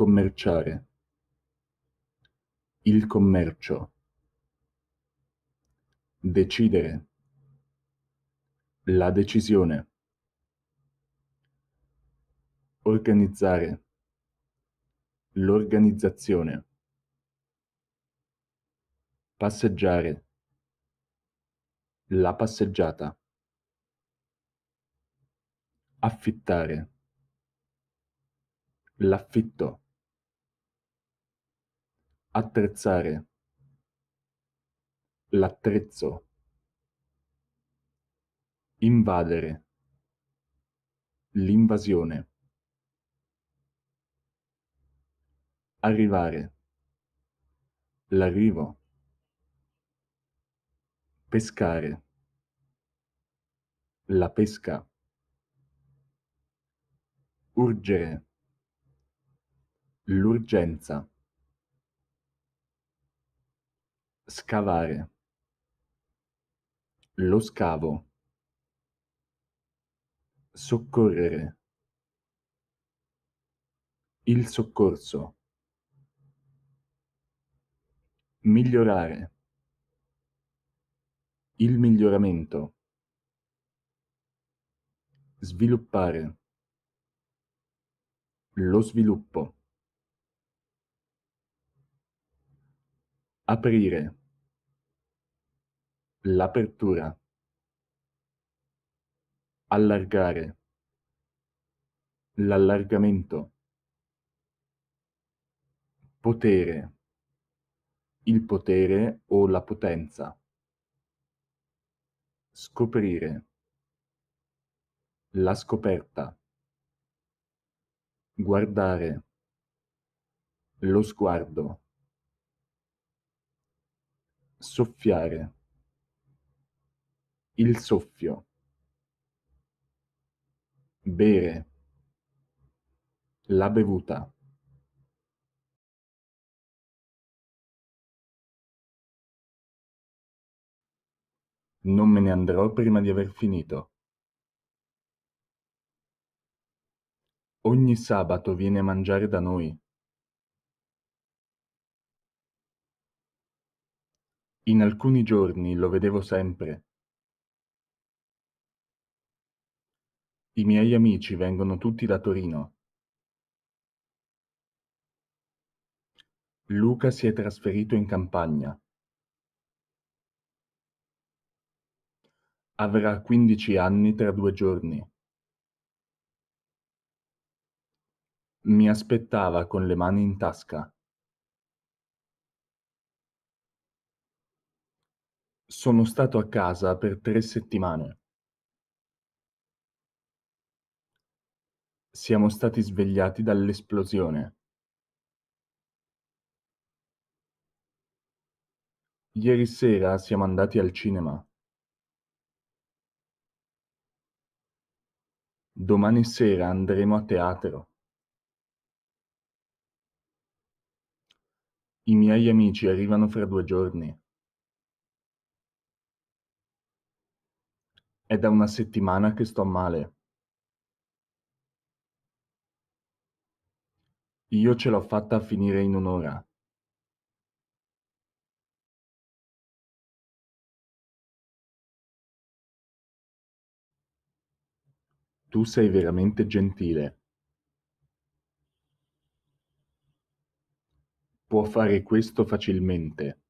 commerciare. Il commercio. Decidere. La decisione. Organizzare. L'organizzazione. Passeggiare. La passeggiata. Affittare. L'affitto attrezzare l'attrezzo invadere l'invasione arrivare l'arrivo pescare la pesca urgere l'urgenza Scavare. Lo scavo. Soccorrere. Il soccorso. Migliorare. Il miglioramento. Sviluppare. Lo sviluppo. Aprire l'apertura, allargare, l'allargamento, potere, il potere o la potenza, scoprire, la scoperta, guardare, lo sguardo, soffiare il soffio, bere, la bevuta. Non me ne andrò prima di aver finito. Ogni sabato viene a mangiare da noi. In alcuni giorni lo vedevo sempre. I miei amici vengono tutti da Torino. Luca si è trasferito in campagna. Avrà 15 anni tra due giorni. Mi aspettava con le mani in tasca. Sono stato a casa per tre settimane. Siamo stati svegliati dall'esplosione. Ieri sera siamo andati al cinema. Domani sera andremo a teatro. I miei amici arrivano fra due giorni. È da una settimana che sto male. Io ce l'ho fatta a finire in un'ora. Tu sei veramente gentile. Può fare questo facilmente.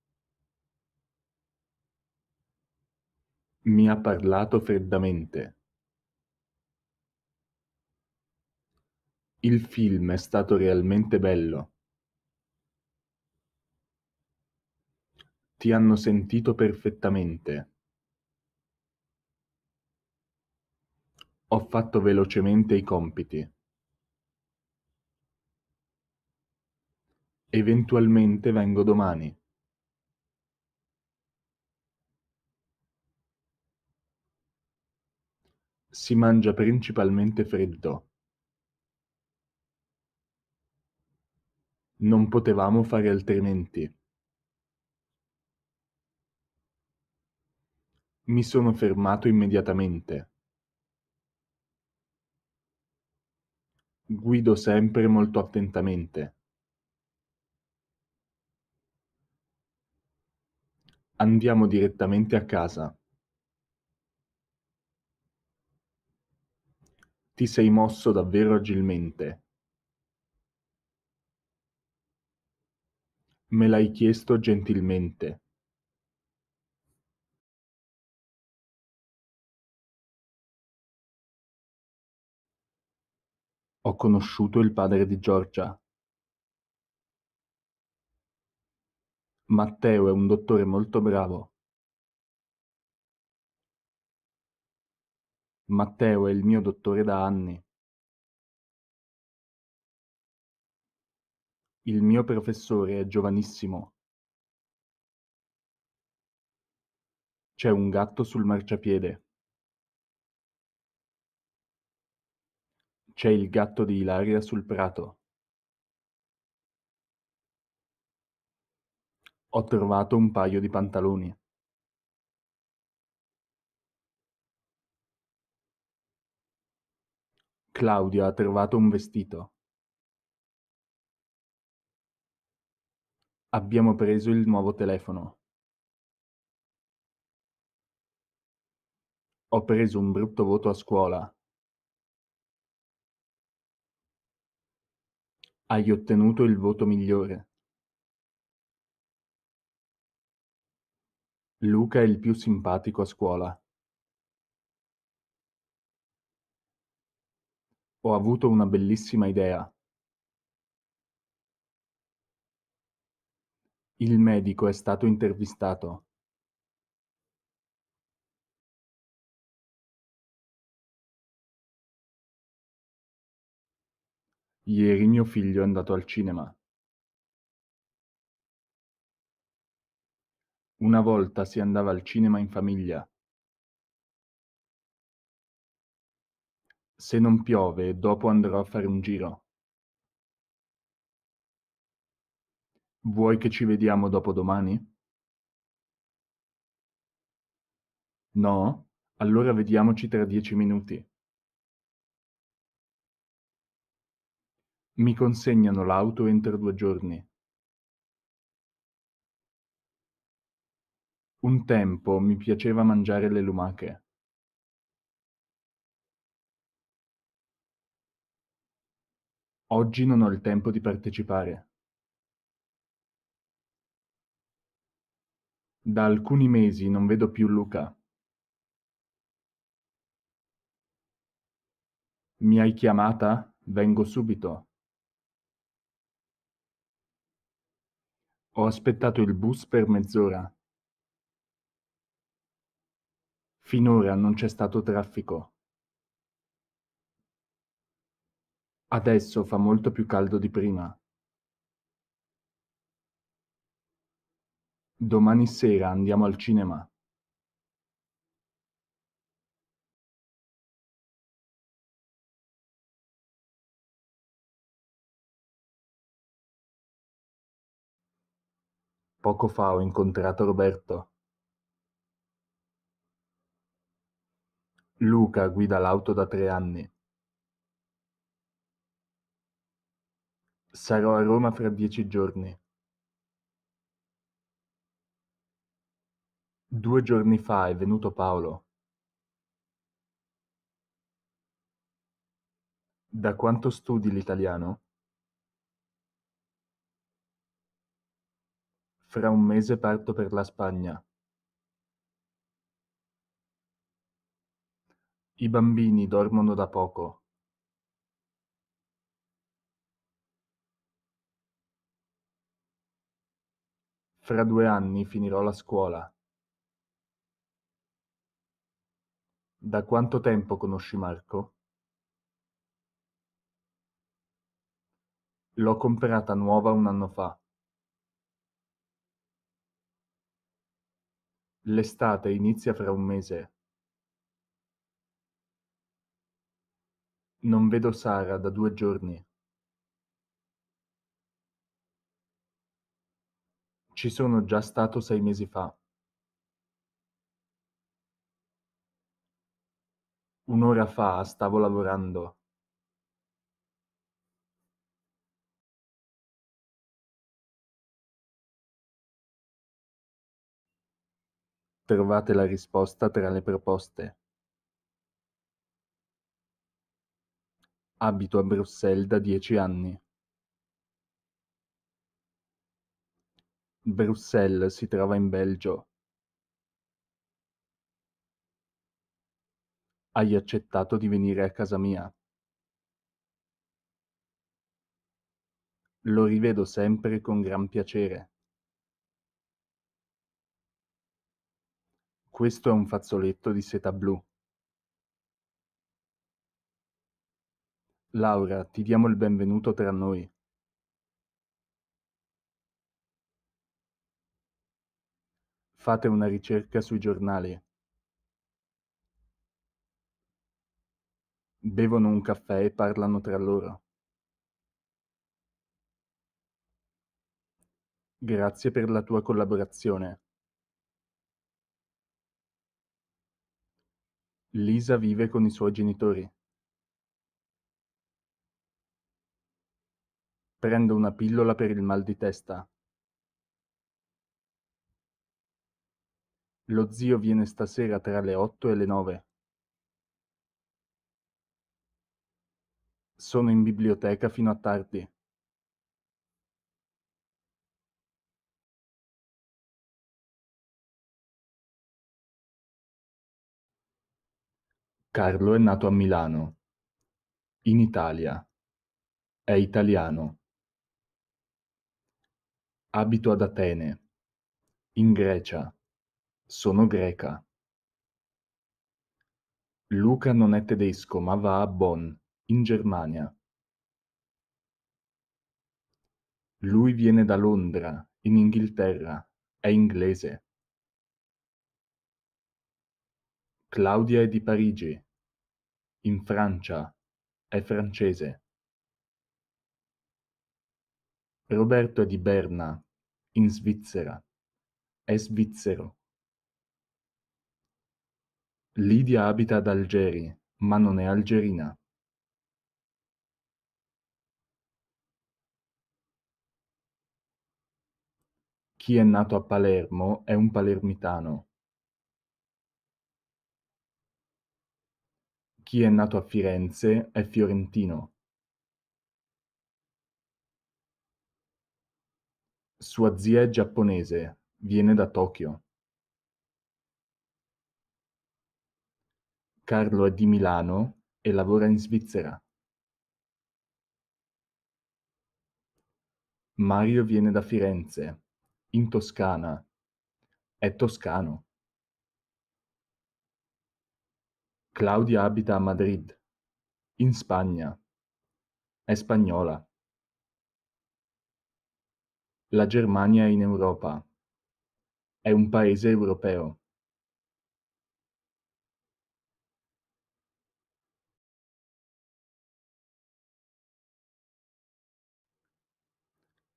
Mi ha parlato freddamente. Il film è stato realmente bello. Ti hanno sentito perfettamente. Ho fatto velocemente i compiti. Eventualmente vengo domani. Si mangia principalmente freddo. Non potevamo fare altrimenti. Mi sono fermato immediatamente. Guido sempre molto attentamente. Andiamo direttamente a casa. Ti sei mosso davvero agilmente. Me l'hai chiesto gentilmente. Ho conosciuto il padre di Giorgia. Matteo è un dottore molto bravo. Matteo è il mio dottore da anni. Il mio professore è giovanissimo. C'è un gatto sul marciapiede. C'è il gatto di Ilaria sul prato. Ho trovato un paio di pantaloni. Claudio ha trovato un vestito. Abbiamo preso il nuovo telefono. Ho preso un brutto voto a scuola. Hai ottenuto il voto migliore. Luca è il più simpatico a scuola. Ho avuto una bellissima idea. Il medico è stato intervistato. Ieri mio figlio è andato al cinema. Una volta si andava al cinema in famiglia. Se non piove, dopo andrò a fare un giro. Vuoi che ci vediamo dopo domani? No? Allora vediamoci tra dieci minuti. Mi consegnano l'auto entro due giorni. Un tempo mi piaceva mangiare le lumache. Oggi non ho il tempo di partecipare. Da alcuni mesi non vedo più Luca. Mi hai chiamata? Vengo subito. Ho aspettato il bus per mezz'ora. Finora non c'è stato traffico. Adesso fa molto più caldo di prima. Domani sera andiamo al cinema. Poco fa ho incontrato Roberto. Luca guida l'auto da tre anni. Sarò a Roma fra dieci giorni. Due giorni fa è venuto Paolo. Da quanto studi l'italiano? Fra un mese parto per la Spagna. I bambini dormono da poco. Fra due anni finirò la scuola. Da quanto tempo conosci Marco? L'ho comprata nuova un anno fa. L'estate inizia fra un mese. Non vedo Sara da due giorni. Ci sono già stato sei mesi fa. Un'ora fa stavo lavorando. Trovate la risposta tra le proposte. Abito a Bruxelles da dieci anni. Bruxelles si trova in Belgio. Hai accettato di venire a casa mia. Lo rivedo sempre con gran piacere. Questo è un fazzoletto di seta blu. Laura, ti diamo il benvenuto tra noi. Fate una ricerca sui giornali. Bevono un caffè e parlano tra loro. Grazie per la tua collaborazione. Lisa vive con i suoi genitori. Prendo una pillola per il mal di testa. Lo zio viene stasera tra le 8 e le 9. Sono in biblioteca fino a tardi. Carlo è nato a Milano, in Italia. È italiano. Abito ad Atene, in Grecia. Sono greca. Luca non è tedesco, ma va a Bonn in Germania. Lui viene da Londra, in Inghilterra, è inglese. Claudia è di Parigi, in Francia, è francese. Roberto è di Berna, in Svizzera, è svizzero. Lidia abita ad Algeri, ma non è algerina. Chi è nato a Palermo è un palermitano. Chi è nato a Firenze è fiorentino. Sua zia è giapponese, viene da Tokyo. Carlo è di Milano e lavora in Svizzera. Mario viene da Firenze. In Toscana è toscano. Claudia abita a Madrid, in Spagna. È spagnola. La Germania è in Europa. È un paese europeo.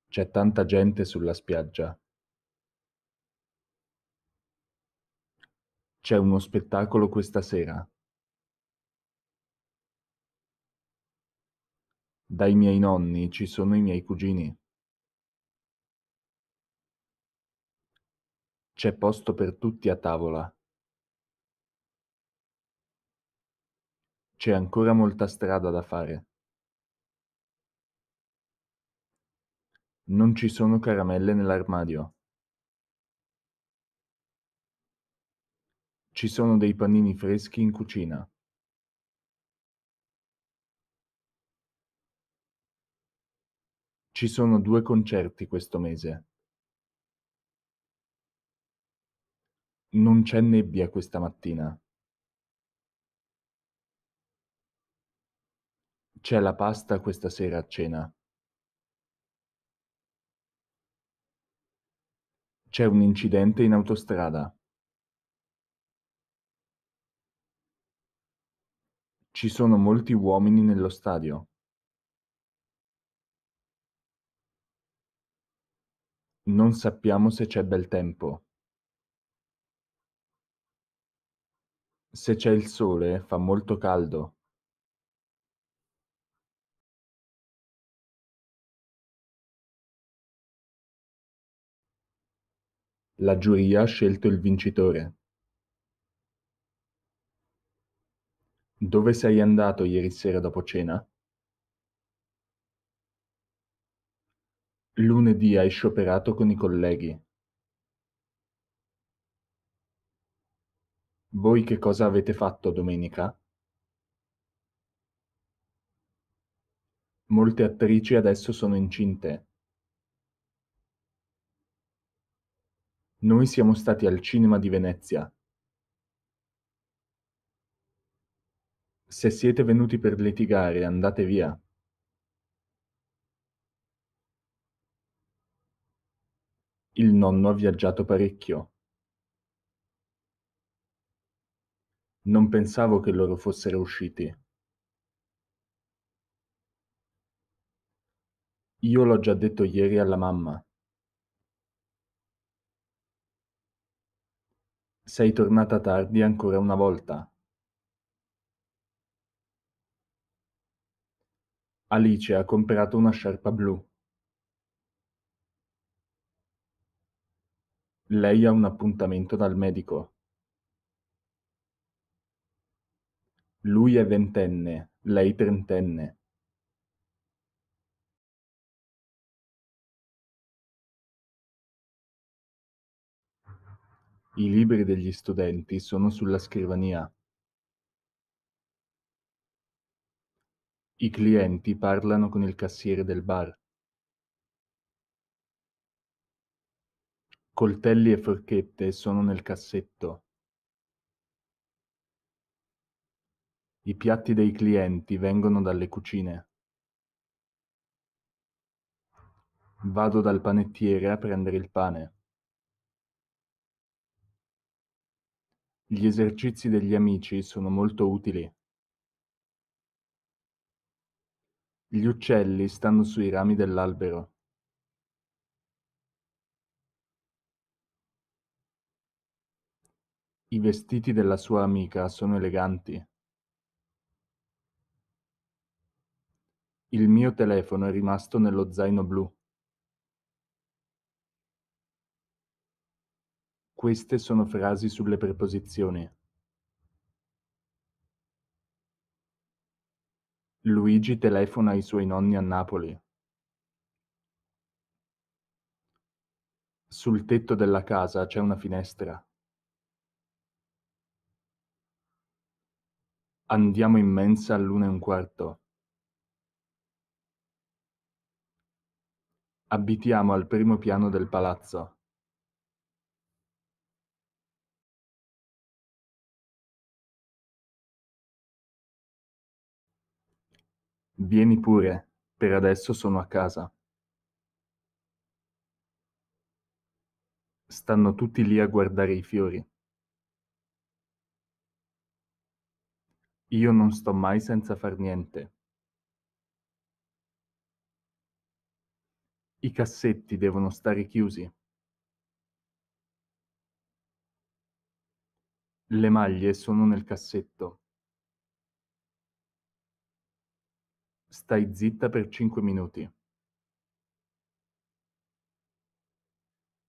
C'è tanta gente sulla spiaggia. C'è uno spettacolo questa sera. Dai miei nonni ci sono i miei cugini. C'è posto per tutti a tavola. C'è ancora molta strada da fare. Non ci sono caramelle nell'armadio. Ci sono dei panini freschi in cucina. Ci sono due concerti questo mese. Non c'è nebbia questa mattina. C'è la pasta questa sera a cena. C'è un incidente in autostrada. Ci sono molti uomini nello stadio. Non sappiamo se c'è bel tempo. Se c'è il sole fa molto caldo. La giuria ha scelto il vincitore. Dove sei andato ieri sera dopo cena? Lunedì hai scioperato con i colleghi. Voi che cosa avete fatto domenica? Molte attrici adesso sono incinte. Noi siamo stati al cinema di Venezia. Se siete venuti per litigare, andate via. Il nonno ha viaggiato parecchio. Non pensavo che loro fossero usciti. Io l'ho già detto ieri alla mamma. Sei tornata tardi ancora una volta. Alice ha comprato una sciarpa blu. Lei ha un appuntamento dal medico. Lui è ventenne, lei trentenne. I libri degli studenti sono sulla scrivania. I clienti parlano con il cassiere del bar. Coltelli e forchette sono nel cassetto. I piatti dei clienti vengono dalle cucine. Vado dal panettiere a prendere il pane. Gli esercizi degli amici sono molto utili. Gli uccelli stanno sui rami dell'albero. I vestiti della sua amica sono eleganti. Il mio telefono è rimasto nello zaino blu. Queste sono frasi sulle preposizioni. Luigi telefona ai suoi nonni a Napoli. Sul tetto della casa c'è una finestra. Andiamo in mensa all'una e un quarto. Abitiamo al primo piano del palazzo. Vieni pure, per adesso sono a casa. Stanno tutti lì a guardare i fiori. Io non sto mai senza far niente. I cassetti devono stare chiusi. Le maglie sono nel cassetto. Stai zitta per cinque minuti.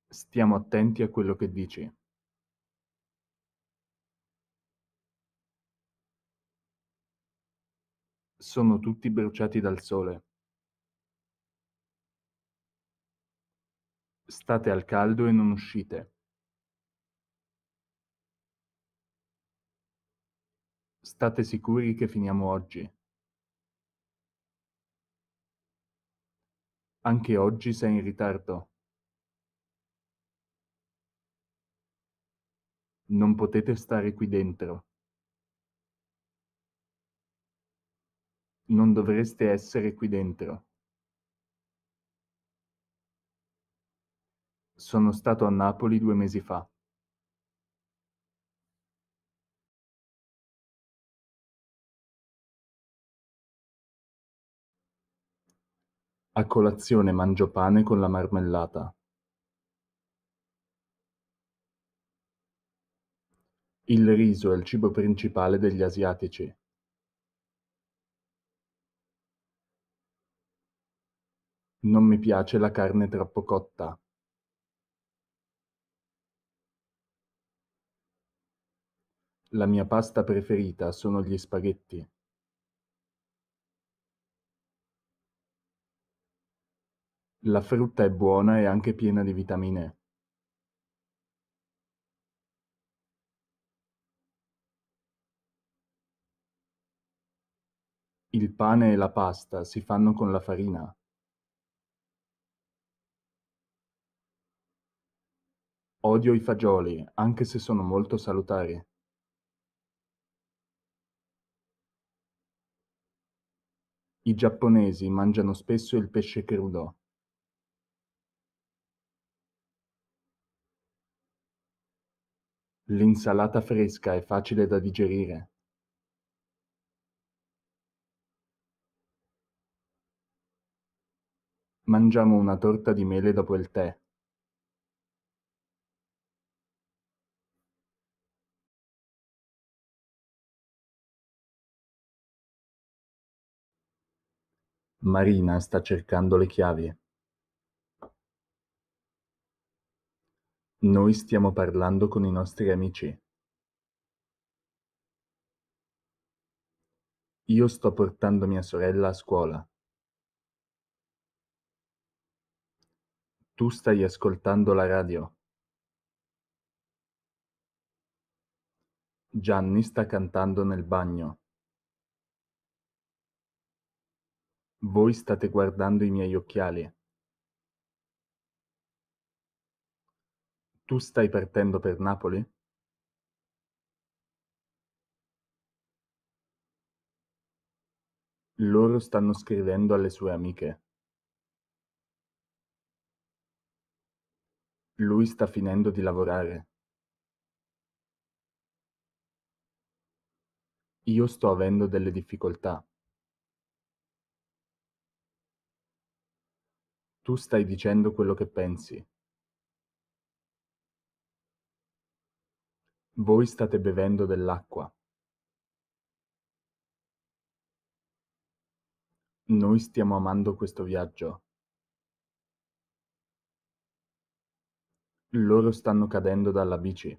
Stiamo attenti a quello che dici. Sono tutti bruciati dal sole. State al caldo e non uscite. State sicuri che finiamo oggi. Anche oggi sei in ritardo. Non potete stare qui dentro. Non dovreste essere qui dentro. Sono stato a Napoli due mesi fa. A colazione mangio pane con la marmellata. Il riso è il cibo principale degli asiatici. Non mi piace la carne troppo cotta. La mia pasta preferita sono gli spaghetti. La frutta è buona e anche piena di vitamine E. Il pane e la pasta si fanno con la farina. Odio i fagioli, anche se sono molto salutari. I giapponesi mangiano spesso il pesce crudo. L'insalata fresca è facile da digerire. Mangiamo una torta di mele dopo il tè. Marina sta cercando le chiavi. Noi stiamo parlando con i nostri amici. Io sto portando mia sorella a scuola. Tu stai ascoltando la radio. Gianni sta cantando nel bagno. Voi state guardando i miei occhiali. Tu stai partendo per Napoli? Loro stanno scrivendo alle sue amiche. Lui sta finendo di lavorare. Io sto avendo delle difficoltà. Tu stai dicendo quello che pensi. Voi state bevendo dell'acqua. Noi stiamo amando questo viaggio. Loro stanno cadendo dalla bici.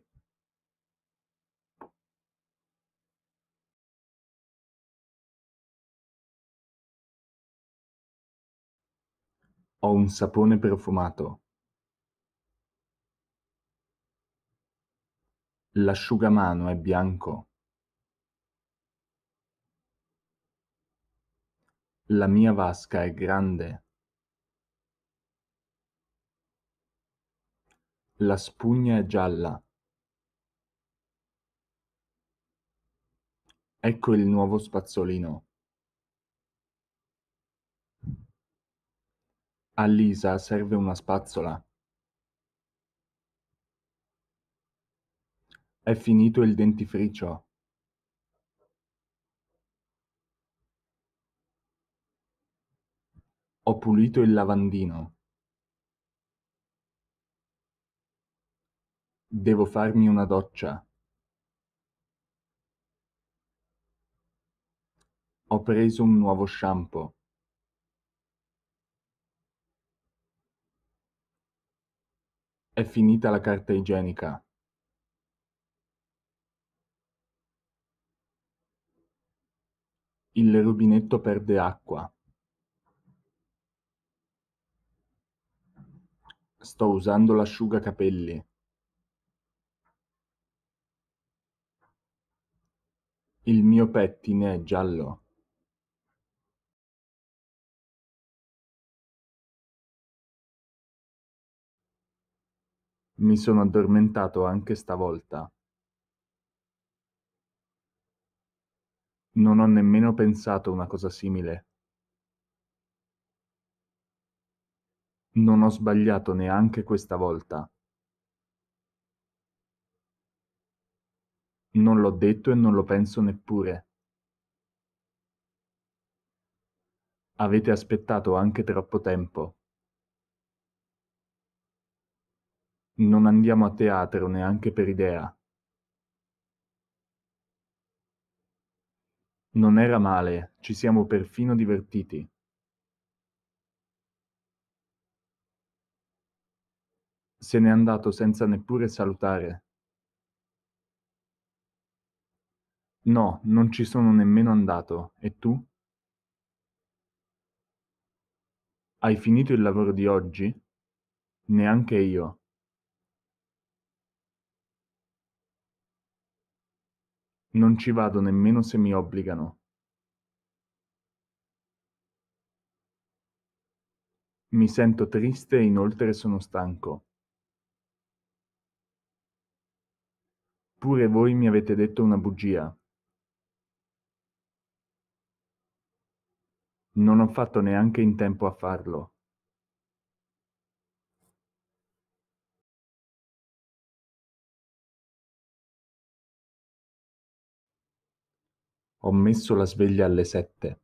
Ho un sapone profumato. L'asciugamano è bianco. La mia vasca è grande. La spugna è gialla. Ecco il nuovo spazzolino. A Lisa serve una spazzola. È finito il dentifricio. Ho pulito il lavandino. Devo farmi una doccia. Ho preso un nuovo shampoo. È finita la carta igienica. Il rubinetto perde acqua. Sto usando l'asciugacapelli. Il mio pettine è giallo. Mi sono addormentato anche stavolta. Non ho nemmeno pensato una cosa simile. Non ho sbagliato neanche questa volta. Non l'ho detto e non lo penso neppure. Avete aspettato anche troppo tempo. Non andiamo a teatro neanche per idea. Non era male, ci siamo perfino divertiti. Se n'è andato senza neppure salutare. No, non ci sono nemmeno andato. E tu? Hai finito il lavoro di oggi? Neanche io. Non ci vado nemmeno se mi obbligano. Mi sento triste e inoltre sono stanco. Pure voi mi avete detto una bugia. Non ho fatto neanche in tempo a farlo. Ho messo la sveglia alle sette.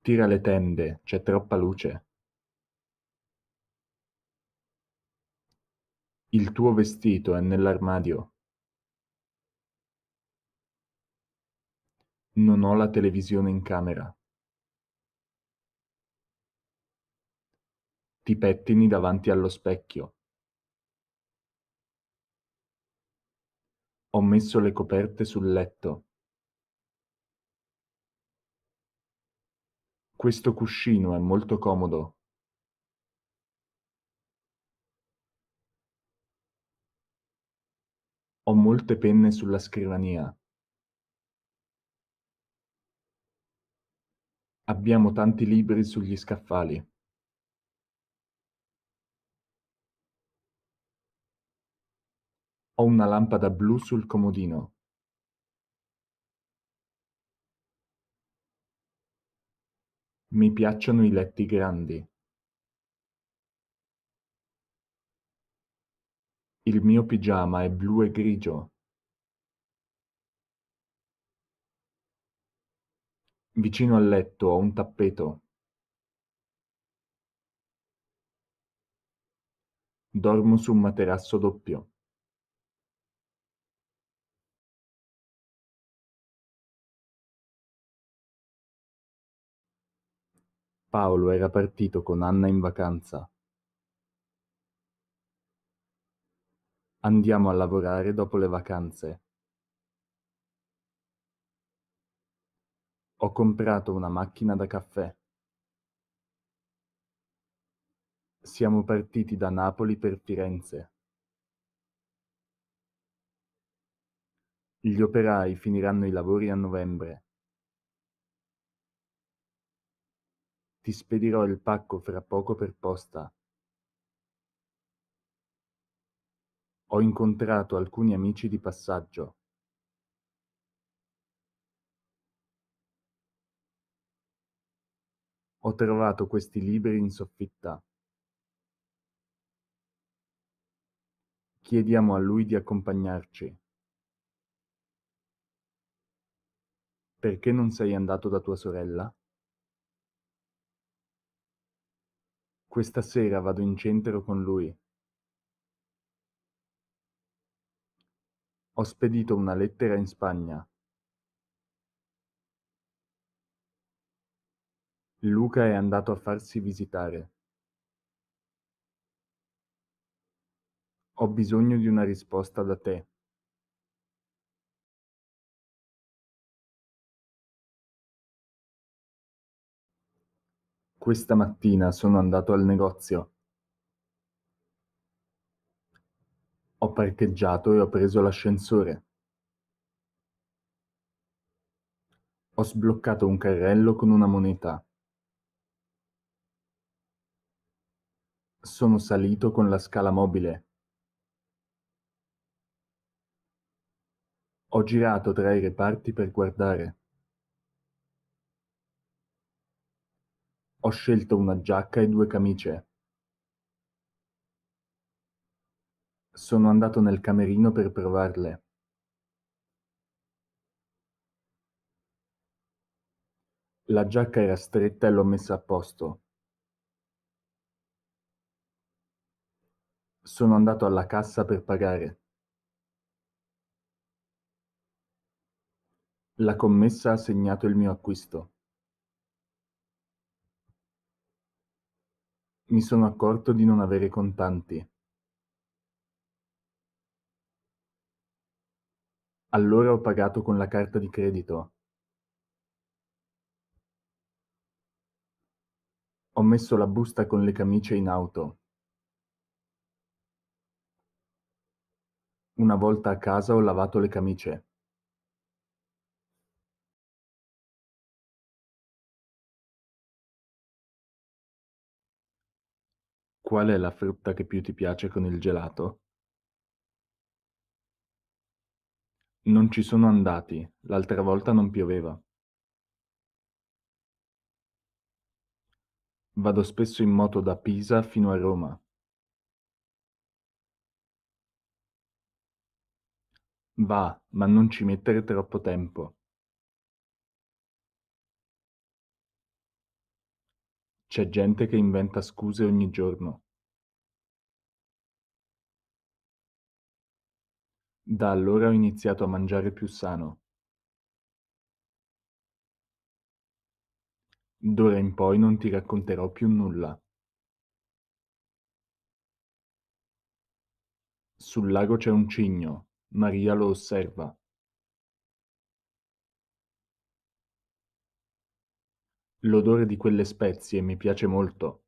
Tira le tende, c'è troppa luce. Il tuo vestito è nell'armadio. Non ho la televisione in camera. Ti pettini davanti allo specchio. Ho messo le coperte sul letto. Questo cuscino è molto comodo. Ho molte penne sulla scrivania. Abbiamo tanti libri sugli scaffali. Ho una lampada blu sul comodino. Mi piacciono i letti grandi. Il mio pigiama è blu e grigio. Vicino al letto ho un tappeto. Dormo su un materasso doppio. Paolo era partito con Anna in vacanza. Andiamo a lavorare dopo le vacanze. Ho comprato una macchina da caffè. Siamo partiti da Napoli per Firenze. Gli operai finiranno i lavori a novembre. Ti spedirò il pacco fra poco per posta. Ho incontrato alcuni amici di passaggio. Ho trovato questi libri in soffitta. Chiediamo a lui di accompagnarci. Perché non sei andato da tua sorella? Questa sera vado in centro con lui. Ho spedito una lettera in Spagna. Luca è andato a farsi visitare. Ho bisogno di una risposta da te. Questa mattina sono andato al negozio. Ho parcheggiato e ho preso l'ascensore. Ho sbloccato un carrello con una moneta. Sono salito con la scala mobile. Ho girato tra i reparti per guardare. Ho scelto una giacca e due camicie. Sono andato nel camerino per provarle. La giacca era stretta e l'ho messa a posto. Sono andato alla cassa per pagare. La commessa ha segnato il mio acquisto. Mi sono accorto di non avere contanti. Allora ho pagato con la carta di credito. Ho messo la busta con le camicie in auto. Una volta a casa ho lavato le camicie. Qual è la frutta che più ti piace con il gelato? Non ci sono andati, l'altra volta non pioveva. Vado spesso in moto da Pisa fino a Roma. Va, ma non ci mettere troppo tempo. C'è gente che inventa scuse ogni giorno. Da allora ho iniziato a mangiare più sano. D'ora in poi non ti racconterò più nulla. Sul lago c'è un cigno. Maria lo osserva. L'odore di quelle spezie mi piace molto.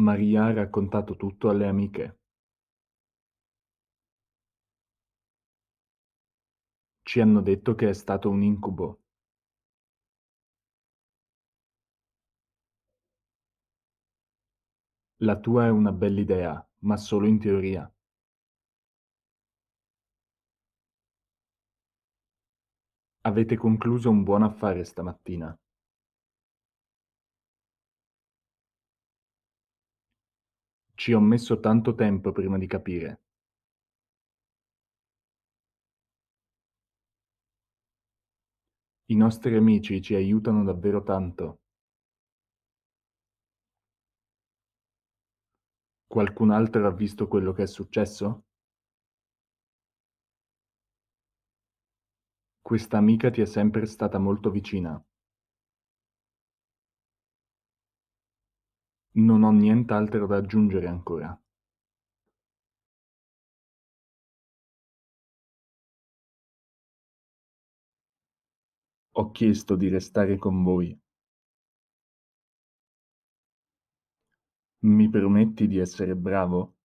Maria ha raccontato tutto alle amiche. Ci hanno detto che è stato un incubo. La tua è una bella idea, ma solo in teoria. Avete concluso un buon affare stamattina. Ci ho messo tanto tempo prima di capire. I nostri amici ci aiutano davvero tanto. Qualcun altro ha visto quello che è successo? Questa amica ti è sempre stata molto vicina. Non ho nient'altro da aggiungere ancora. Ho chiesto di restare con voi. Mi prometti di essere bravo?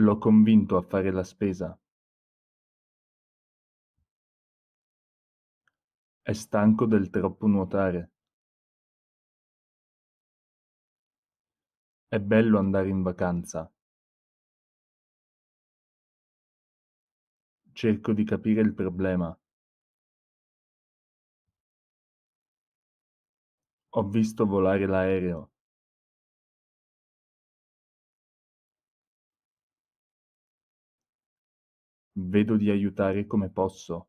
L'ho convinto a fare la spesa. È stanco del troppo nuotare. È bello andare in vacanza. Cerco di capire il problema. Ho visto volare l'aereo. Vedo di aiutare come posso.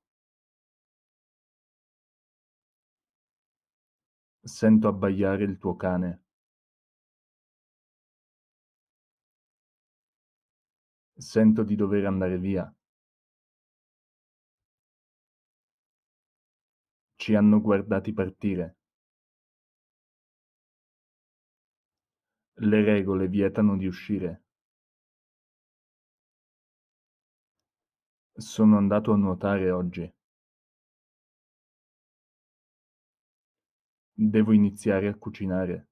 Sento abbaiare il tuo cane. Sento di dover andare via. Ci hanno guardati partire. Le regole vietano di uscire. Sono andato a nuotare oggi. Devo iniziare a cucinare.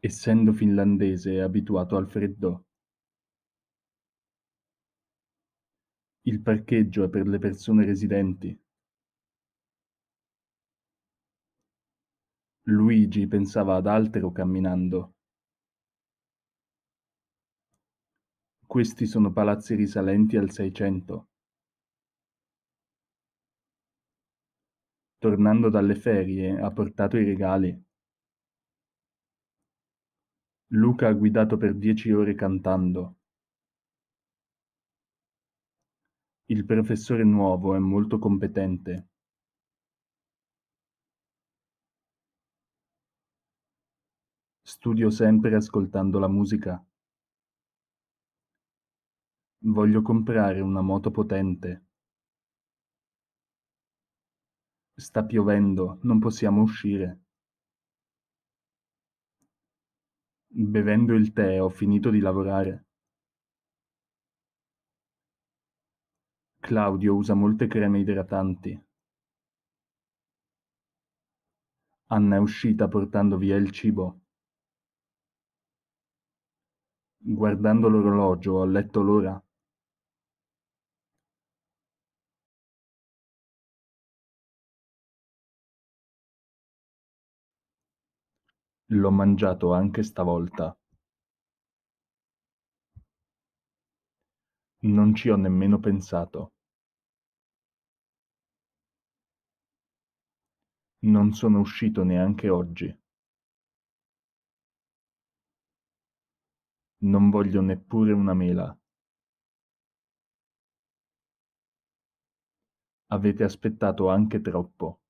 Essendo finlandese e abituato al freddo. Il parcheggio è per le persone residenti. Luigi pensava ad altro camminando. Questi sono palazzi risalenti al Seicento. Tornando dalle ferie, ha portato i regali. Luca ha guidato per dieci ore cantando. Il professore nuovo è molto competente. Studio sempre ascoltando la musica. Voglio comprare una moto potente. Sta piovendo, non possiamo uscire. Bevendo il tè ho finito di lavorare. Claudio usa molte creme idratanti. Anna è uscita portando via il cibo. Guardando l'orologio, ho letto l'ora. L'ho mangiato anche stavolta. Non ci ho nemmeno pensato. Non sono uscito neanche oggi. Non voglio neppure una mela. Avete aspettato anche troppo.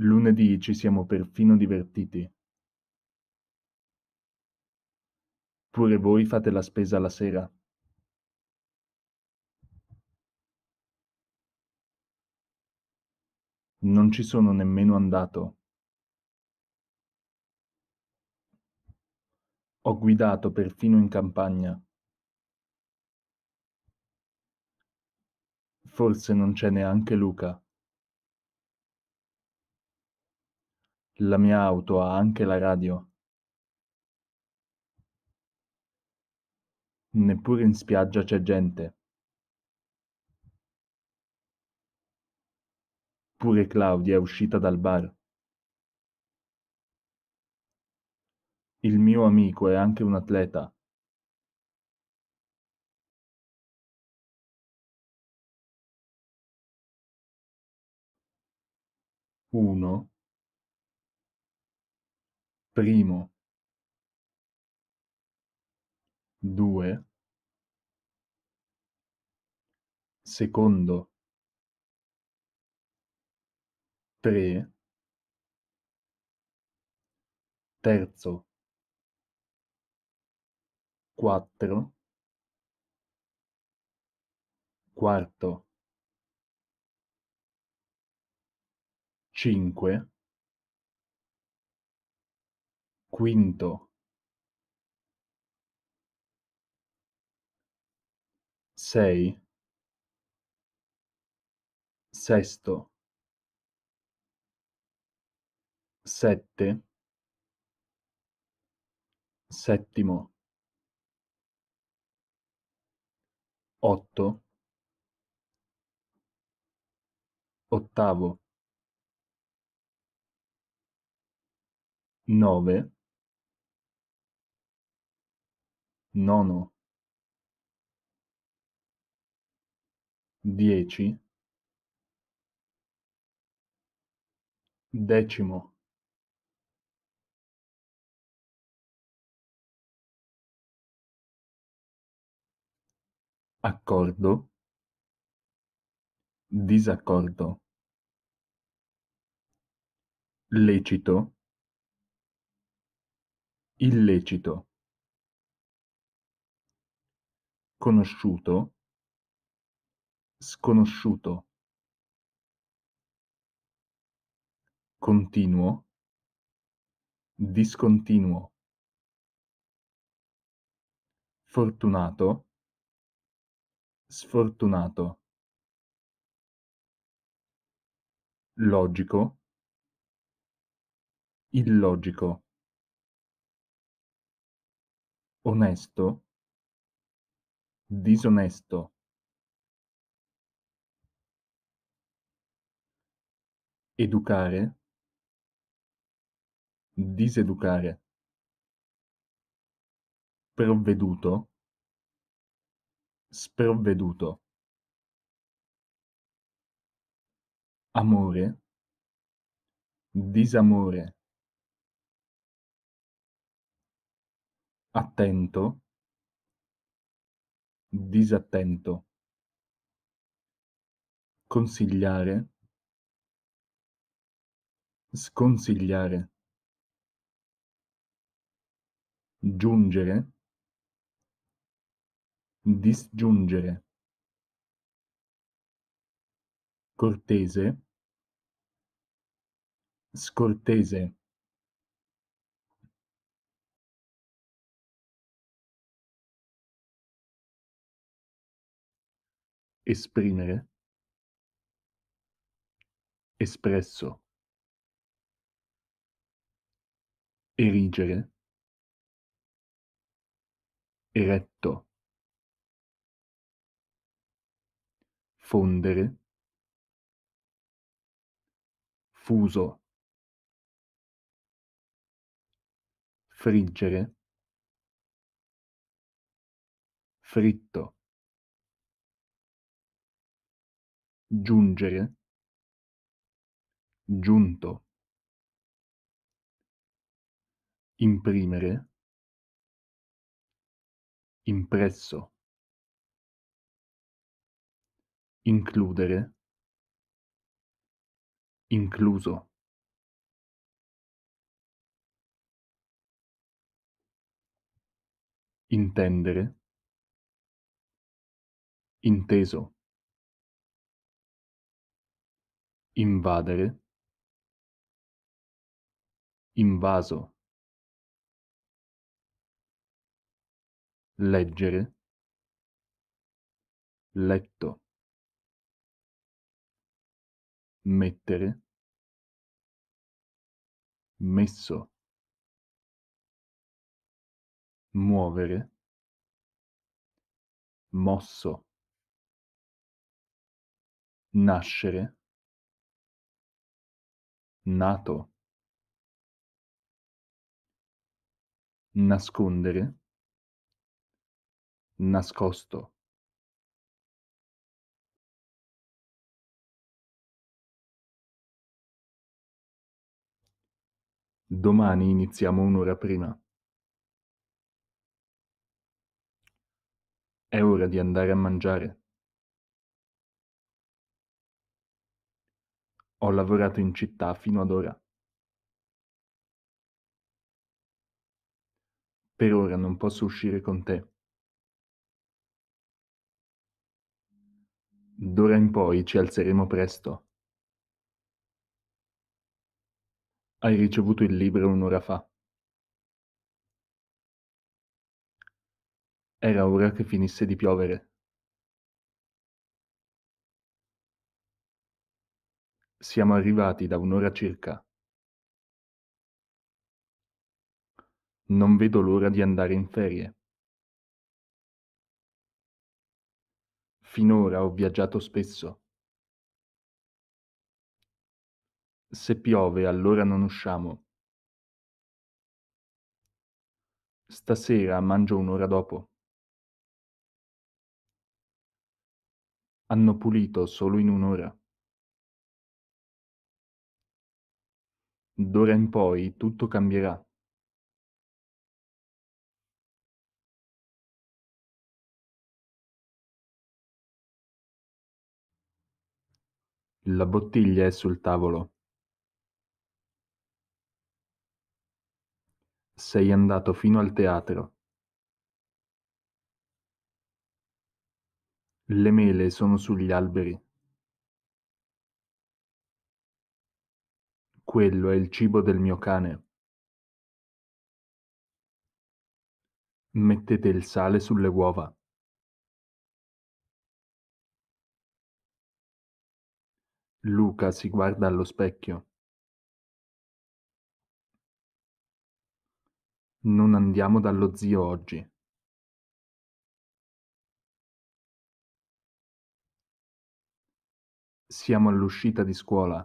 Lunedì ci siamo perfino divertiti. Pure voi fate la spesa la sera. Non ci sono nemmeno andato. Ho guidato perfino in campagna. Forse non c'è neanche Luca. La mia auto ha anche la radio. Neppure in spiaggia c'è gente. Pure Claudia è uscita dal bar. Il mio amico è anche un atleta. Uno. Primo. Due. Secondo. Tre. Terzo quattro quarto cinque quinto sei sesto sette settimo otto ottavo nove nono dieci decimo Accordo Disaccordo Lecito Illecito Conosciuto Sconosciuto Continuo Discontinuo Fortunato sfortunato logico illogico onesto disonesto educare diseducare provveduto sprovveduto. Amore, disamore. Attento, disattento. Consigliare, sconsigliare. Giungere Disgiungere. Cortese. Scortese. Esprimere. Espresso. Erigere. Eretto. fondere fuso friggere fritto giungere giunto imprimere impresso Includere incluso. Intendere. Inteso. Invadere. Invaso. Leggere. Letto mettere messo muovere mosso nascere nato nascondere nascosto Domani iniziamo un'ora prima. È ora di andare a mangiare. Ho lavorato in città fino ad ora. Per ora non posso uscire con te. D'ora in poi ci alzeremo presto. Hai ricevuto il libro un'ora fa. Era ora che finisse di piovere. Siamo arrivati da un'ora circa. Non vedo l'ora di andare in ferie. Finora ho viaggiato spesso. Se piove allora non usciamo. Stasera mangio un'ora dopo. Hanno pulito solo in un'ora. D'ora in poi tutto cambierà. La bottiglia è sul tavolo. Sei andato fino al teatro. Le mele sono sugli alberi. Quello è il cibo del mio cane. Mettete il sale sulle uova. Luca si guarda allo specchio. Non andiamo dallo zio oggi. Siamo all'uscita di scuola.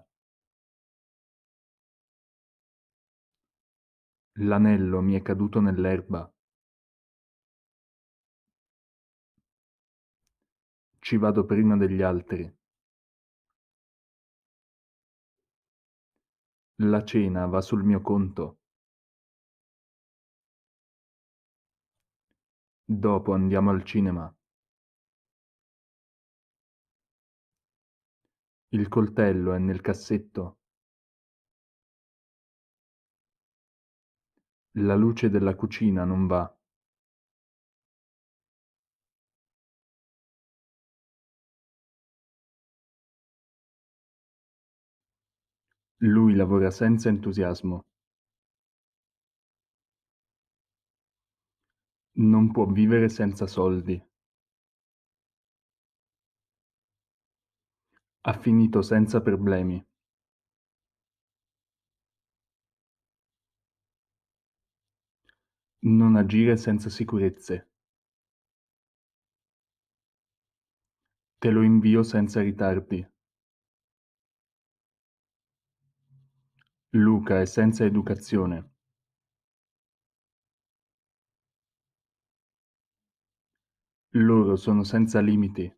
L'anello mi è caduto nell'erba. Ci vado prima degli altri. La cena va sul mio conto. Dopo andiamo al cinema. Il coltello è nel cassetto. La luce della cucina non va. Lui lavora senza entusiasmo. Non può vivere senza soldi. Ha finito senza problemi. Non agire senza sicurezze. Te lo invio senza ritardi. Luca è senza educazione. Loro sono senza limiti.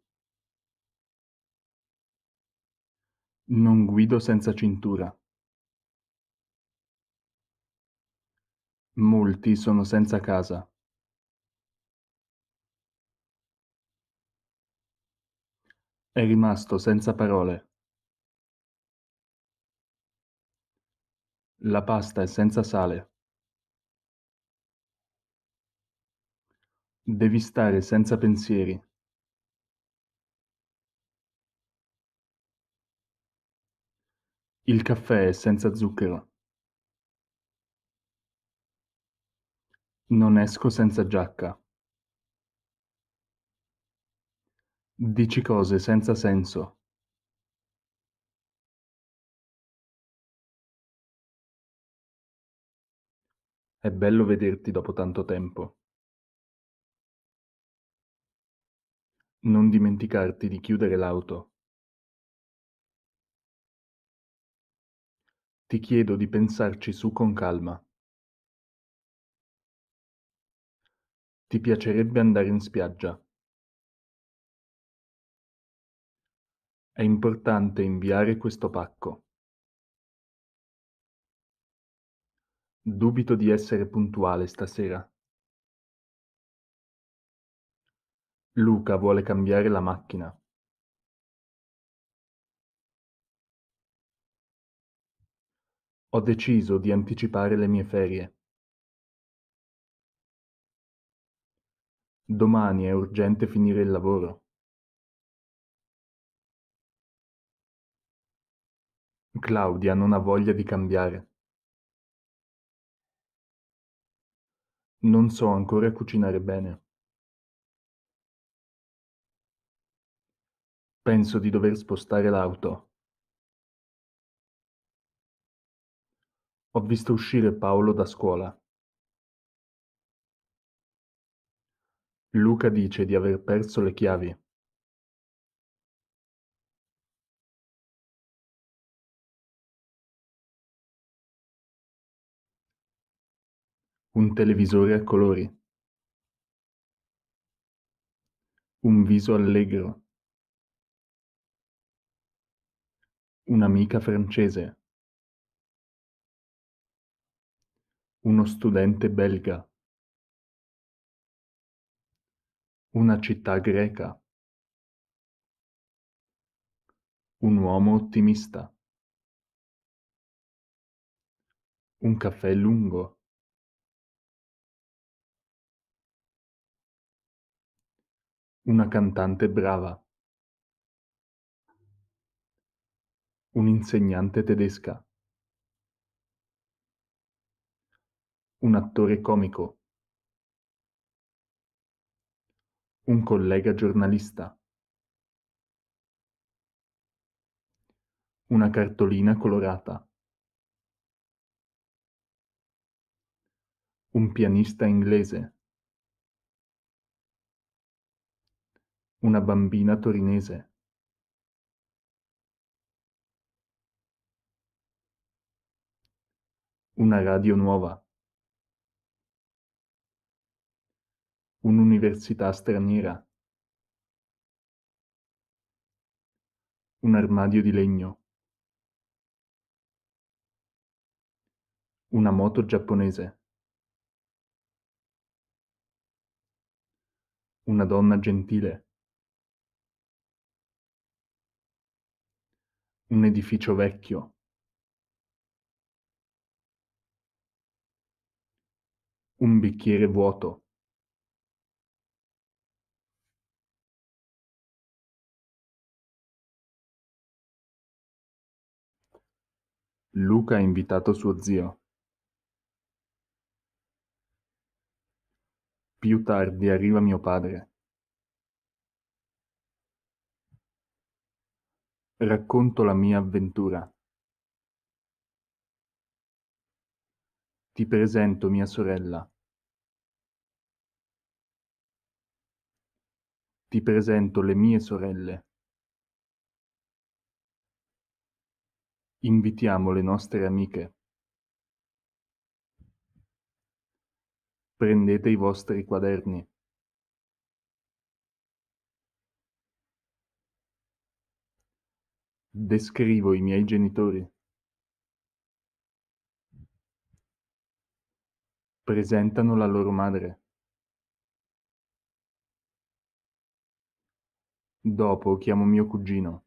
Non guido senza cintura. Molti sono senza casa. È rimasto senza parole. La pasta è senza sale. Devi stare senza pensieri. Il caffè è senza zucchero. Non esco senza giacca. Dici cose senza senso. È bello vederti dopo tanto tempo. Non dimenticarti di chiudere l'auto. Ti chiedo di pensarci su con calma. Ti piacerebbe andare in spiaggia. È importante inviare questo pacco. Dubito di essere puntuale stasera. Luca vuole cambiare la macchina. Ho deciso di anticipare le mie ferie. Domani è urgente finire il lavoro. Claudia non ha voglia di cambiare. Non so ancora cucinare bene. Penso di dover spostare l'auto. Ho visto uscire Paolo da scuola. Luca dice di aver perso le chiavi. Un televisore a colori. Un viso allegro. Un'amica francese. Uno studente belga. Una città greca. Un uomo ottimista. Un caffè lungo. Una cantante brava. un'insegnante tedesca, un attore comico, un collega giornalista, una cartolina colorata, un pianista inglese, una bambina torinese. Una radio nuova. Un'università straniera. Un armadio di legno. Una moto giapponese. Una donna gentile. Un edificio vecchio. Un bicchiere vuoto. Luca ha invitato suo zio. Più tardi arriva mio padre. Racconto la mia avventura. Ti presento mia sorella. Ti presento le mie sorelle. Invitiamo le nostre amiche. Prendete i vostri quaderni. Descrivo i miei genitori. Presentano la loro madre. Dopo chiamo mio cugino.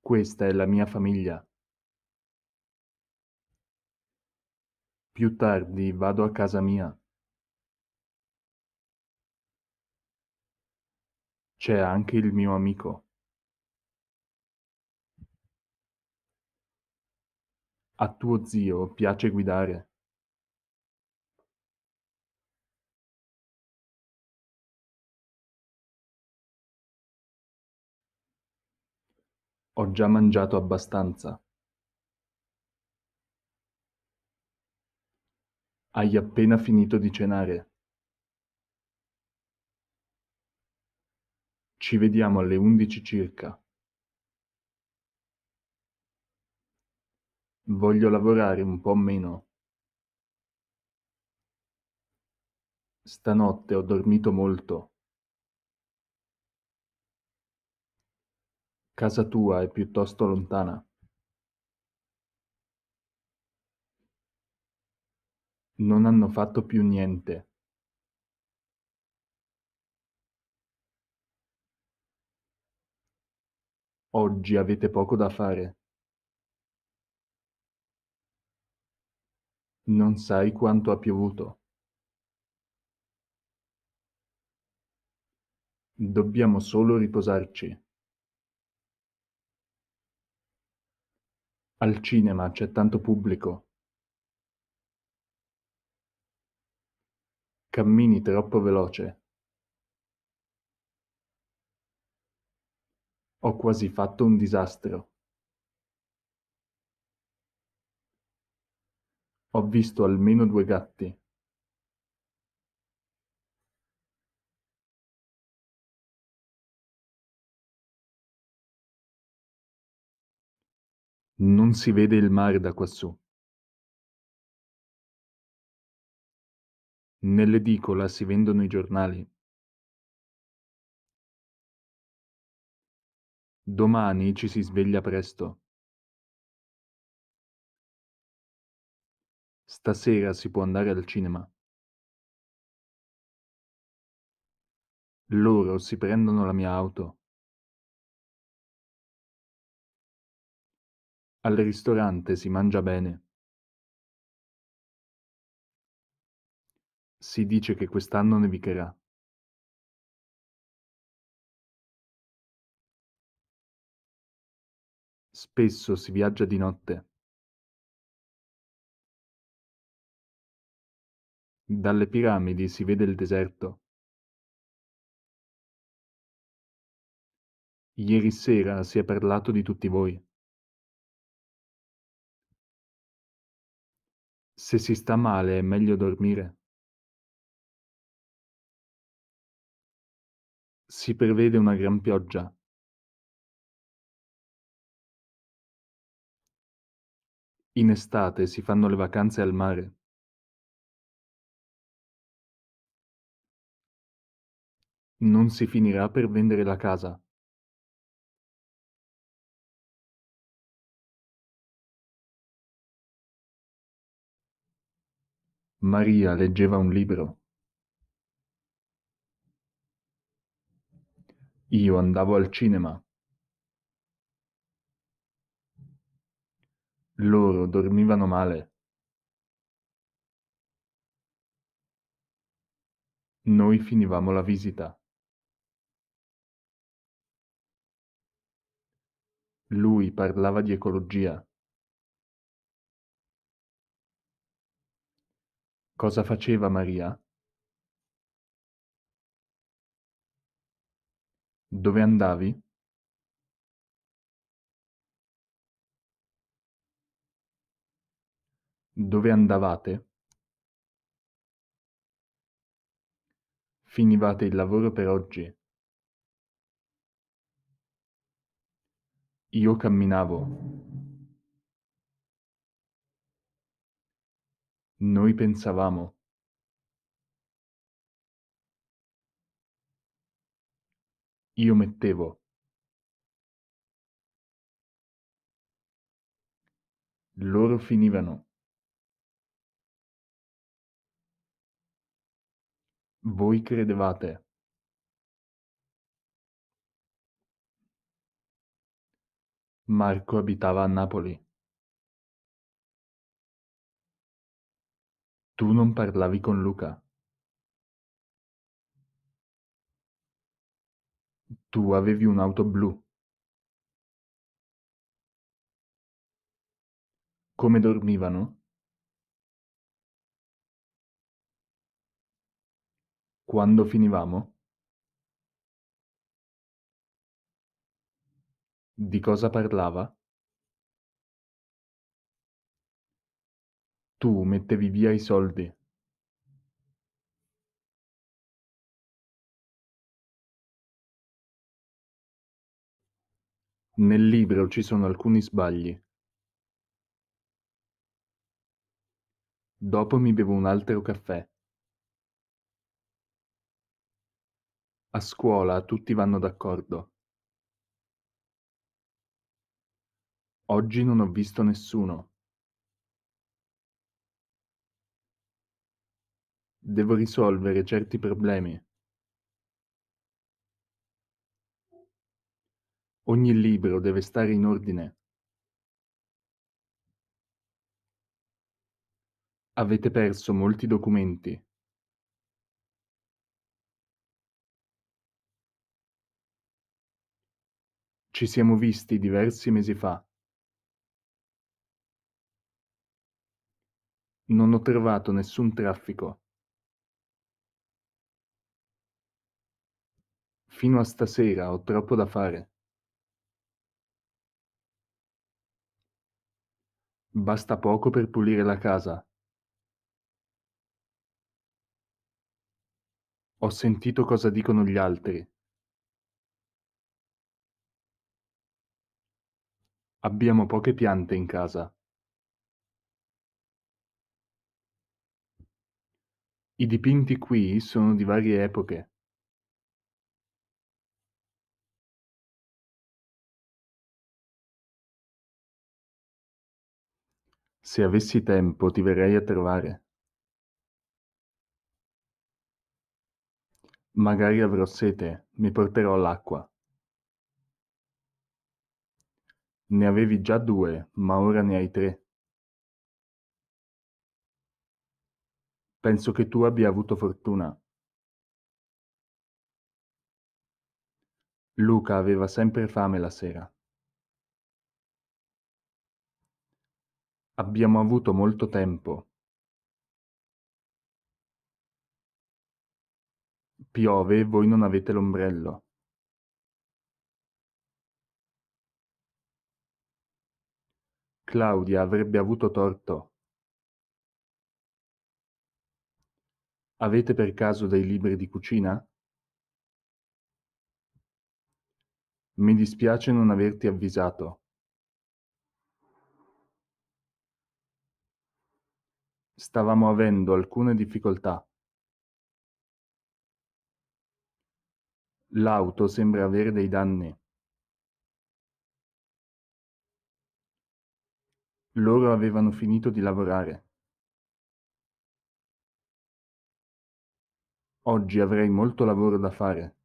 Questa è la mia famiglia. Più tardi vado a casa mia. C'è anche il mio amico. A tuo zio piace guidare. Ho già mangiato abbastanza. Hai appena finito di cenare. Ci vediamo alle undici circa. Voglio lavorare un po' meno. Stanotte ho dormito molto. Casa tua è piuttosto lontana. Non hanno fatto più niente. Oggi avete poco da fare. Non sai quanto ha piovuto. Dobbiamo solo riposarci. Al cinema c'è tanto pubblico. Cammini troppo veloce. Ho quasi fatto un disastro. Ho visto almeno due gatti. Non si vede il mare da quassù. Nell'edicola si vendono i giornali. Domani ci si sveglia presto. Stasera si può andare al cinema. Loro si prendono la mia auto. Al ristorante si mangia bene. Si dice che quest'anno nevicherà. Spesso si viaggia di notte. Dalle piramidi si vede il deserto. Ieri sera si è parlato di tutti voi. Se si sta male è meglio dormire. Si prevede una gran pioggia. In estate si fanno le vacanze al mare. Non si finirà per vendere la casa. Maria leggeva un libro. Io andavo al cinema. Loro dormivano male. Noi finivamo la visita. Lui parlava di ecologia. Cosa faceva Maria? Dove andavi? Dove andavate? Finivate il lavoro per oggi. Io camminavo. Noi pensavamo. Io mettevo. Loro finivano. Voi credevate. Marco abitava a Napoli. Tu non parlavi con Luca. Tu avevi un'auto blu. Come dormivano? Quando finivamo? Di cosa parlava? Tu mettevi via i soldi. Nel libro ci sono alcuni sbagli. Dopo mi bevo un altro caffè. A scuola tutti vanno d'accordo. Oggi non ho visto nessuno. Devo risolvere certi problemi. Ogni libro deve stare in ordine. Avete perso molti documenti. Ci siamo visti diversi mesi fa. Non ho trovato nessun traffico. Fino a stasera ho troppo da fare. Basta poco per pulire la casa. Ho sentito cosa dicono gli altri. Abbiamo poche piante in casa. I dipinti qui sono di varie epoche. Se avessi tempo ti verrei a trovare. Magari avrò sete, mi porterò l'acqua. Ne avevi già due, ma ora ne hai tre. Penso che tu abbia avuto fortuna. Luca aveva sempre fame la sera. Abbiamo avuto molto tempo. Piove e voi non avete l'ombrello. Claudia avrebbe avuto torto. Avete per caso dei libri di cucina? Mi dispiace non averti avvisato. Stavamo avendo alcune difficoltà. L'auto sembra avere dei danni. Loro avevano finito di lavorare. Oggi avrei molto lavoro da fare.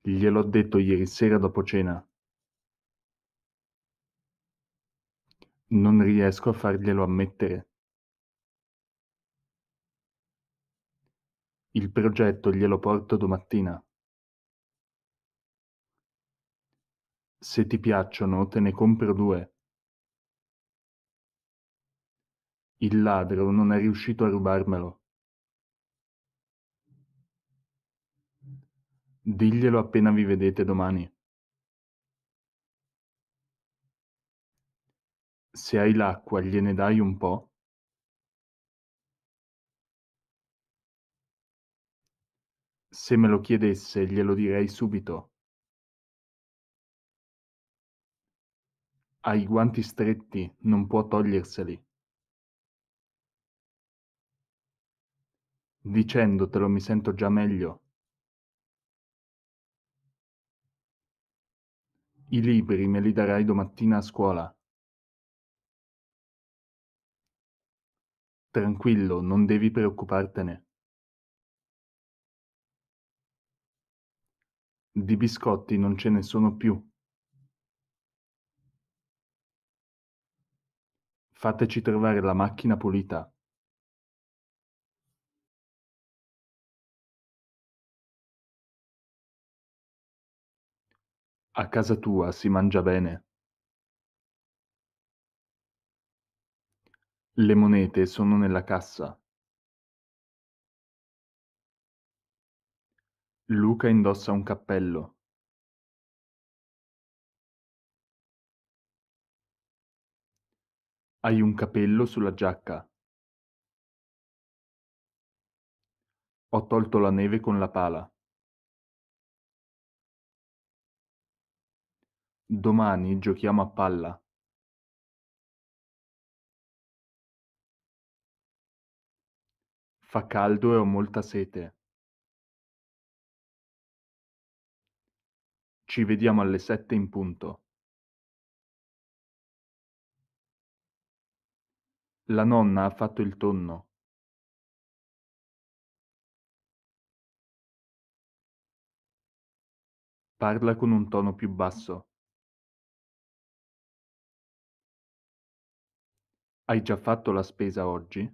Gliel'ho detto ieri sera dopo cena. Non riesco a farglielo ammettere. Il progetto glielo porto domattina. Se ti piacciono, te ne compro due. Il ladro non è riuscito a rubarmelo. Diglielo appena vi vedete domani. Se hai l'acqua, gliene dai un po'? Se me lo chiedesse, glielo direi subito. Ha i guanti stretti, non può toglierseli. Dicendotelo mi sento già meglio. I libri me li darai domattina a scuola. Tranquillo, non devi preoccupartene. Di biscotti non ce ne sono più. Fateci trovare la macchina pulita. A casa tua si mangia bene. Le monete sono nella cassa. Luca indossa un cappello. Hai un capello sulla giacca. Ho tolto la neve con la pala. Domani giochiamo a palla. Fa caldo e ho molta sete. Ci vediamo alle sette in punto. La nonna ha fatto il tonno. Parla con un tono più basso. Hai già fatto la spesa oggi?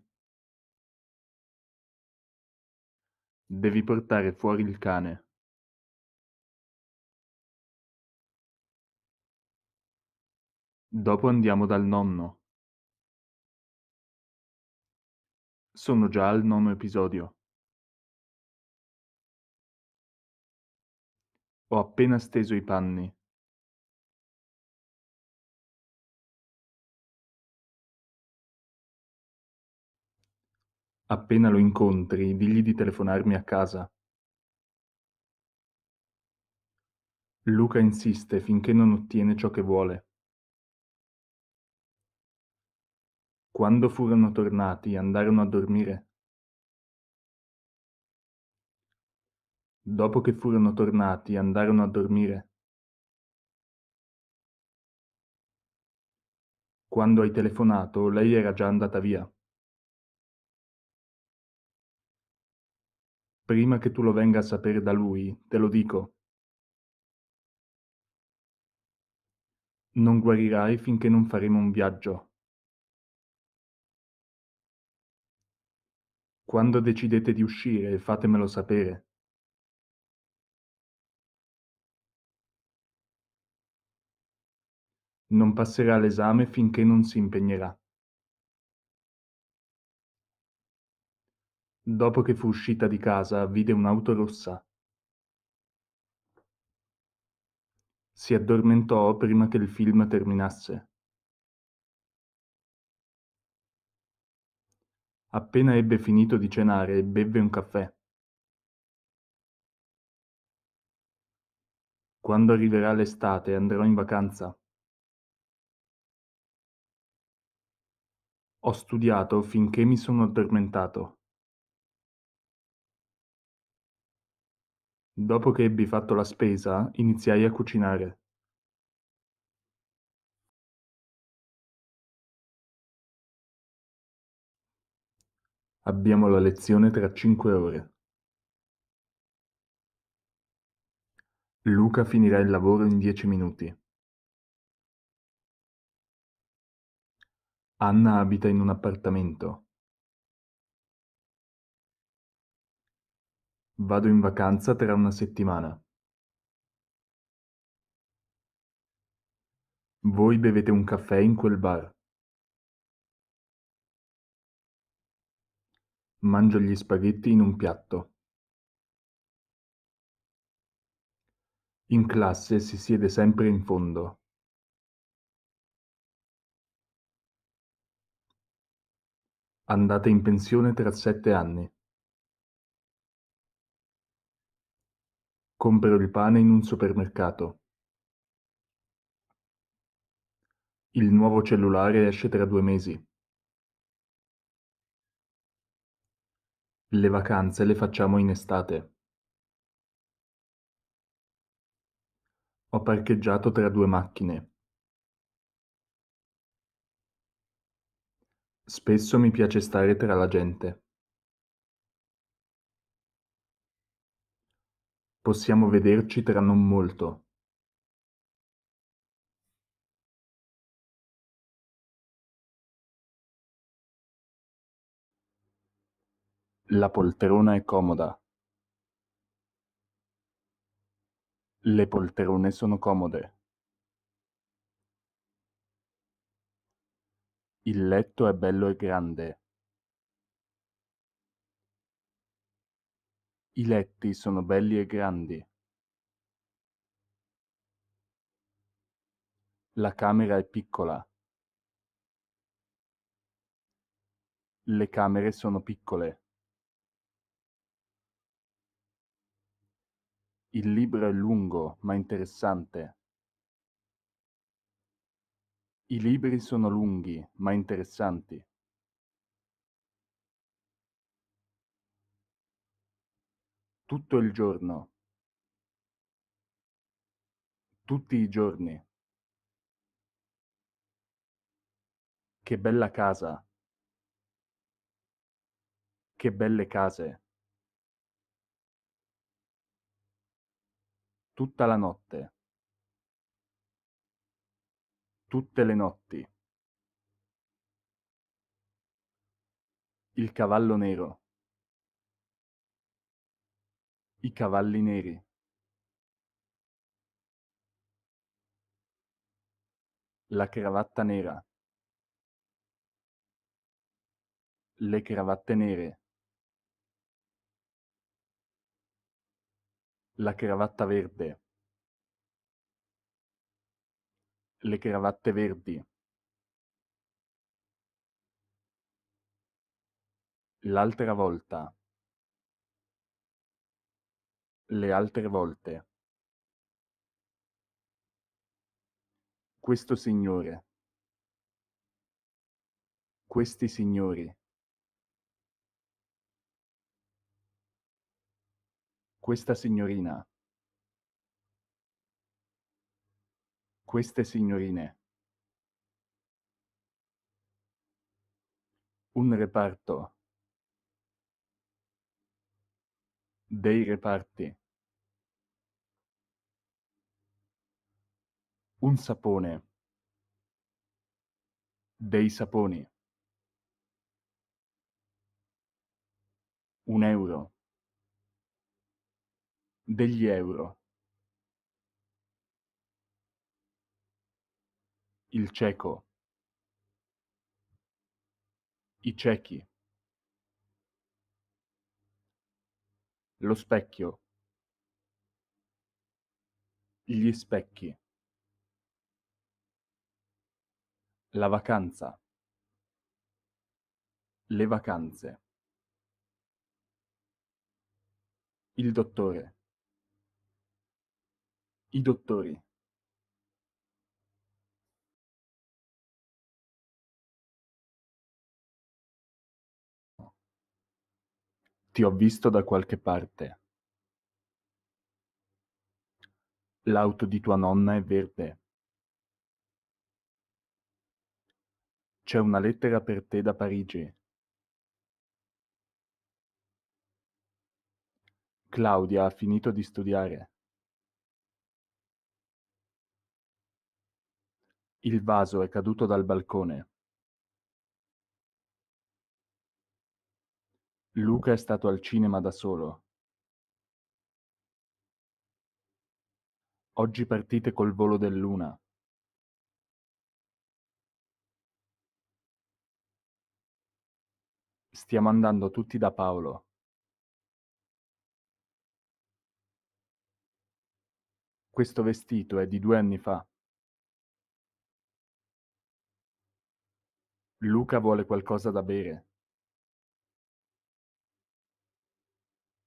Devi portare fuori il cane. Dopo andiamo dal nonno. Sono già al nono episodio. Ho appena steso i panni. Appena lo incontri, digli di telefonarmi a casa. Luca insiste finché non ottiene ciò che vuole. Quando furono tornati, andarono a dormire. Dopo che furono tornati, andarono a dormire. Quando hai telefonato, lei era già andata via. prima che tu lo venga a sapere da lui, te lo dico. Non guarirai finché non faremo un viaggio. Quando decidete di uscire, fatemelo sapere. Non passerà l'esame finché non si impegnerà. Dopo che fu uscita di casa vide un'auto rossa. Si addormentò prima che il film terminasse. Appena ebbe finito di cenare, bevve un caffè. Quando arriverà l'estate andrò in vacanza. Ho studiato finché mi sono addormentato. Dopo che ebbi fatto la spesa, iniziai a cucinare. Abbiamo la lezione tra cinque ore. Luca finirà il lavoro in dieci minuti. Anna abita in un appartamento. Vado in vacanza tra una settimana. Voi bevete un caffè in quel bar. Mangio gli spaghetti in un piatto. In classe si siede sempre in fondo. Andate in pensione tra sette anni. Compro il pane in un supermercato. Il nuovo cellulare esce tra due mesi. Le vacanze le facciamo in estate. Ho parcheggiato tra due macchine. Spesso mi piace stare tra la gente. Possiamo vederci tra non molto. La poltrona è comoda. Le poltrone sono comode. Il letto è bello e grande. I letti sono belli e grandi. La camera è piccola. Le camere sono piccole. Il libro è lungo, ma interessante. I libri sono lunghi, ma interessanti. tutto il giorno, tutti i giorni. Che bella casa. Che belle case. Tutta la notte. Tutte le notti. Il cavallo nero. I cavalli neri La cravatta nera Le cravatte nere La cravatta verde Le cravatte verdi L'altra volta le altre volte. Questo signore. Questi signori. Questa signorina. Queste signorine. Un reparto. Dei reparti. Un sapone. Dei saponi. Un euro. Degli euro. Il cieco. I ciechi. Lo specchio. Gli specchi. La vacanza. Le vacanze. Il dottore. I dottori. Ti ho visto da qualche parte. L'auto di tua nonna è verde. C'è una lettera per te da Parigi. Claudia ha finito di studiare. Il vaso è caduto dal balcone. Luca è stato al cinema da solo. Oggi partite col volo dell'una. Stiamo andando tutti da Paolo. Questo vestito è di due anni fa. Luca vuole qualcosa da bere.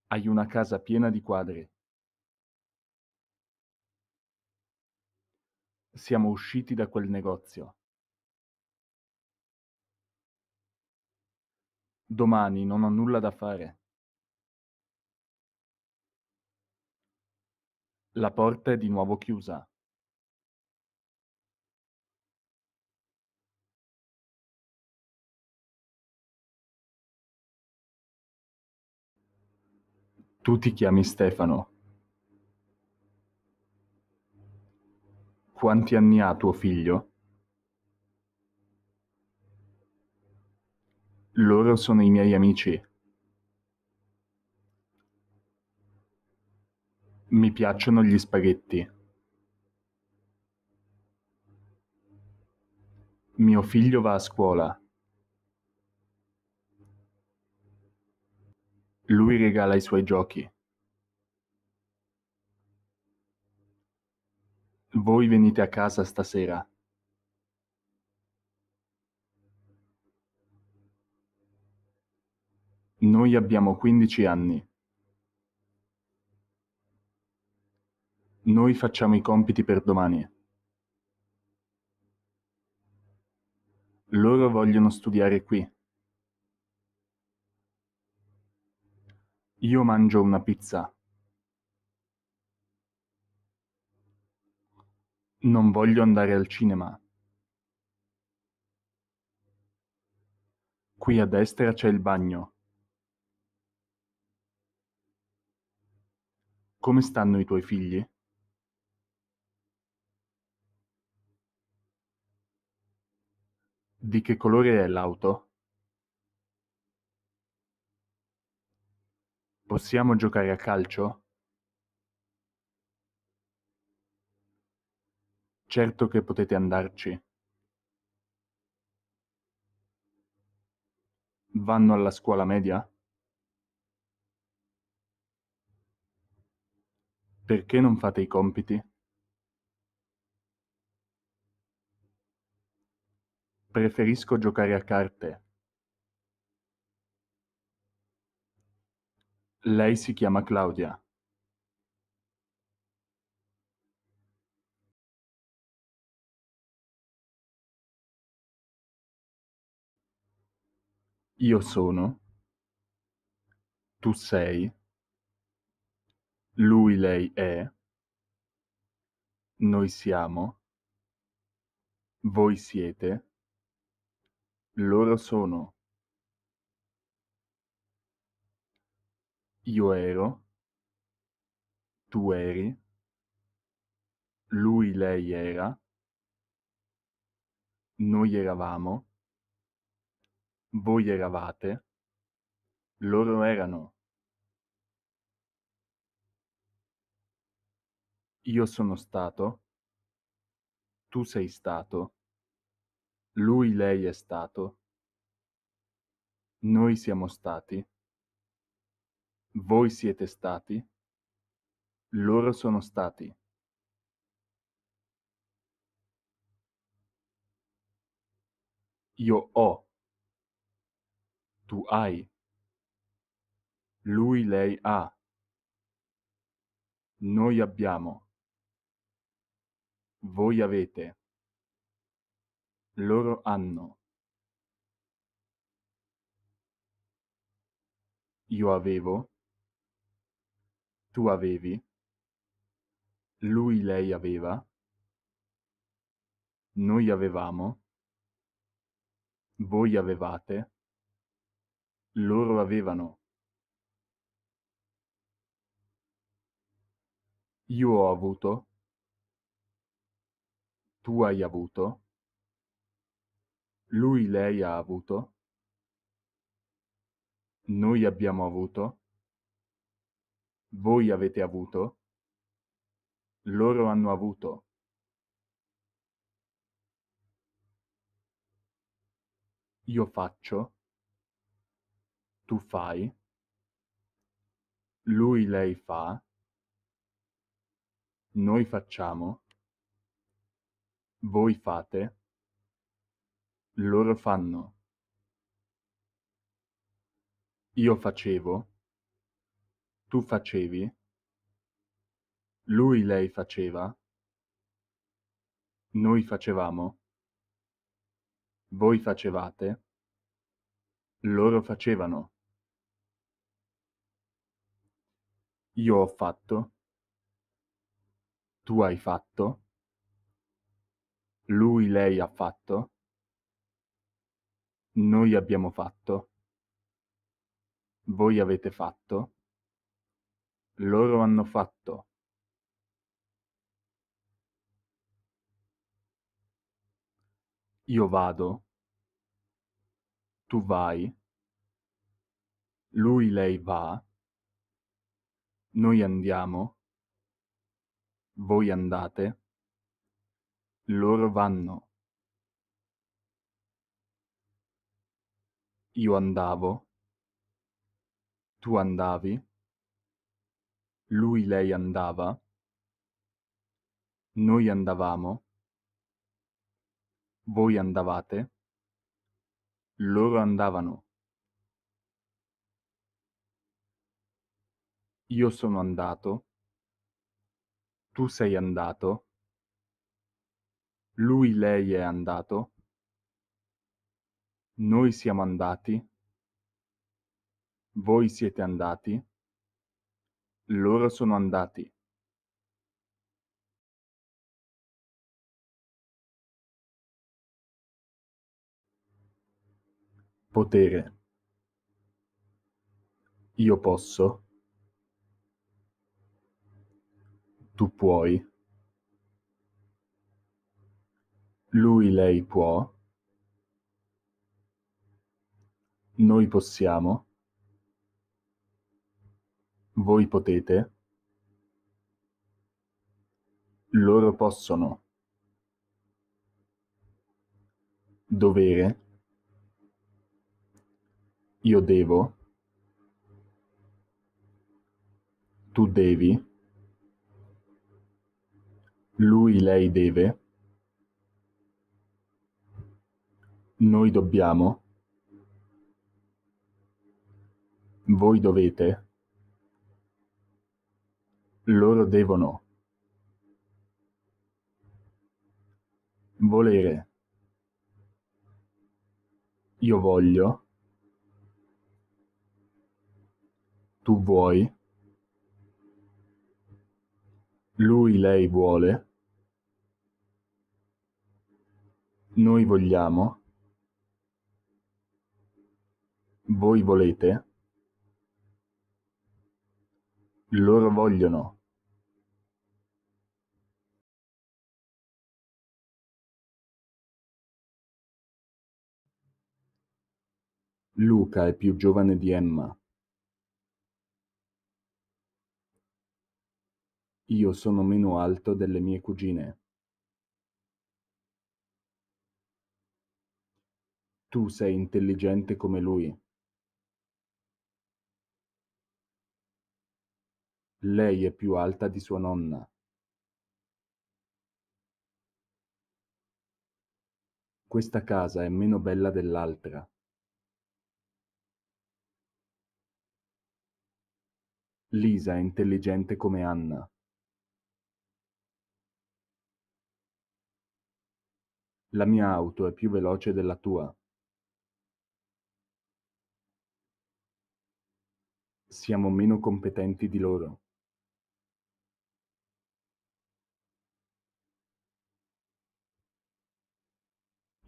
Hai una casa piena di quadri. Siamo usciti da quel negozio. Domani non ho nulla da fare. La porta è di nuovo chiusa. Tu ti chiami Stefano. Quanti anni ha tuo figlio? Loro sono i miei amici. Mi piacciono gli spaghetti. Mio figlio va a scuola. Lui regala i suoi giochi. Voi venite a casa stasera. Noi abbiamo quindici anni. Noi facciamo i compiti per domani. Loro vogliono studiare qui. Io mangio una pizza. Non voglio andare al cinema. Qui a destra c'è il bagno. Come stanno i tuoi figli? Di che colore è l'auto? Possiamo giocare a calcio? Certo che potete andarci. Vanno alla scuola media? Perché non fate i compiti? Preferisco giocare a carte. Lei si chiama Claudia. Io sono. Tu sei lui, lei è, noi siamo, voi siete, loro sono, io ero, tu eri, lui, lei era, noi eravamo, voi eravate, loro erano. Io sono stato, tu sei stato, lui lei è stato, noi siamo stati, voi siete stati, loro sono stati. Io ho, tu hai, lui lei ha, noi abbiamo. Voi avete. Loro hanno. Io avevo. Tu avevi. Lui, lei aveva. Noi avevamo. Voi avevate. Loro avevano. Io ho avuto. Tu hai avuto? Lui/lei ha avuto? Noi abbiamo avuto? Voi avete avuto? Loro hanno avuto. Io faccio? Tu fai? Lui, lei fa? Noi facciamo? Voi fate, loro fanno. Io facevo, tu facevi, lui lei faceva, noi facevamo, voi facevate, loro facevano. Io ho fatto, tu hai fatto lui, lei ha fatto, noi abbiamo fatto, voi avete fatto, loro hanno fatto. Io vado, tu vai, lui, lei va, noi andiamo, voi andate. Loro vanno. Io andavo. Tu andavi. Lui, lei andava. Noi andavamo. Voi andavate. Loro andavano. Io sono andato. Tu sei andato. Lui, lei è andato, noi siamo andati, voi siete andati, loro sono andati. Potere. Io posso. Tu puoi. Lui, lei può. Noi possiamo. Voi potete. Loro possono. Dovere. Io devo. Tu devi. Lui, lei deve. Noi dobbiamo. Voi dovete. Loro devono. Volere. Io voglio. Tu vuoi. Lui, lei vuole. Noi vogliamo. voi volete, loro vogliono. Luca è più giovane di Emma. Io sono meno alto delle mie cugine. Tu sei intelligente come lui. Lei è più alta di sua nonna. Questa casa è meno bella dell'altra. Lisa è intelligente come Anna. La mia auto è più veloce della tua. Siamo meno competenti di loro.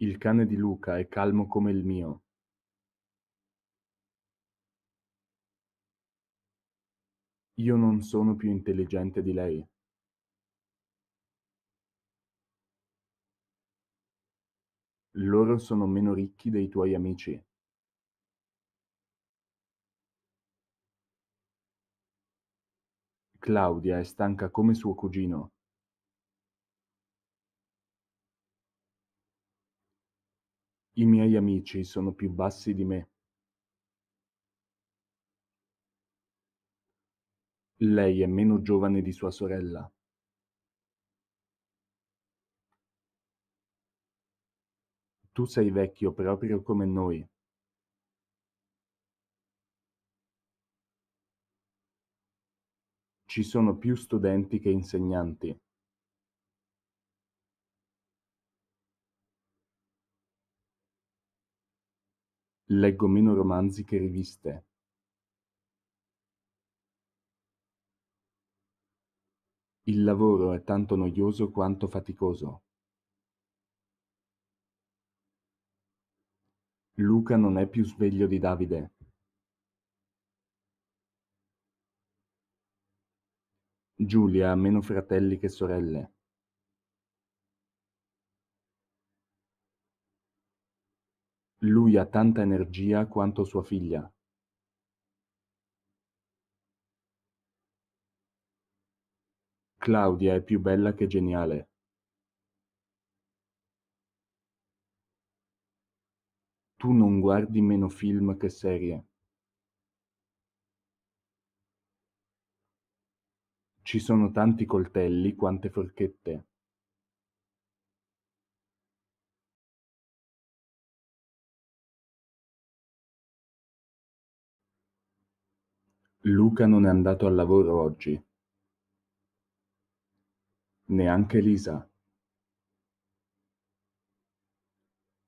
Il cane di Luca è calmo come il mio. Io non sono più intelligente di lei. Loro sono meno ricchi dei tuoi amici. Claudia è stanca come suo cugino. I miei amici sono più bassi di me. Lei è meno giovane di sua sorella. Tu sei vecchio proprio come noi. Ci sono più studenti che insegnanti. Leggo meno romanzi che riviste. Il lavoro è tanto noioso quanto faticoso. Luca non è più sveglio di Davide. Giulia ha meno fratelli che sorelle. Lui ha tanta energia quanto sua figlia. Claudia è più bella che geniale. Tu non guardi meno film che serie. Ci sono tanti coltelli quante forchette. Luca non è andato al lavoro oggi. Neanche Lisa.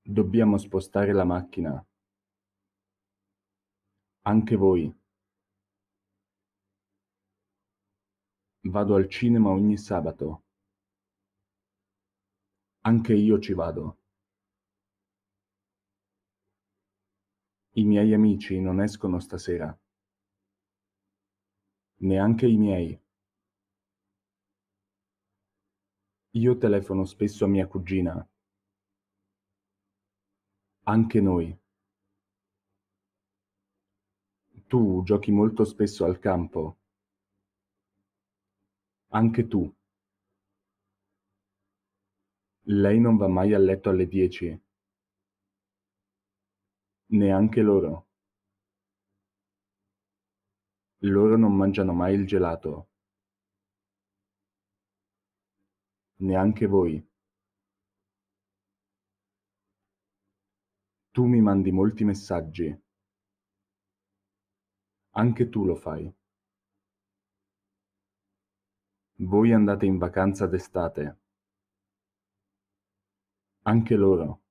Dobbiamo spostare la macchina. Anche voi. Vado al cinema ogni sabato. Anche io ci vado. I miei amici non escono stasera. Neanche i miei. Io telefono spesso a mia cugina. Anche noi. Tu giochi molto spesso al campo. Anche tu. Lei non va mai a letto alle 10. Neanche loro. Loro non mangiano mai il gelato. Neanche voi. Tu mi mandi molti messaggi. Anche tu lo fai. Voi andate in vacanza d'estate. Anche loro.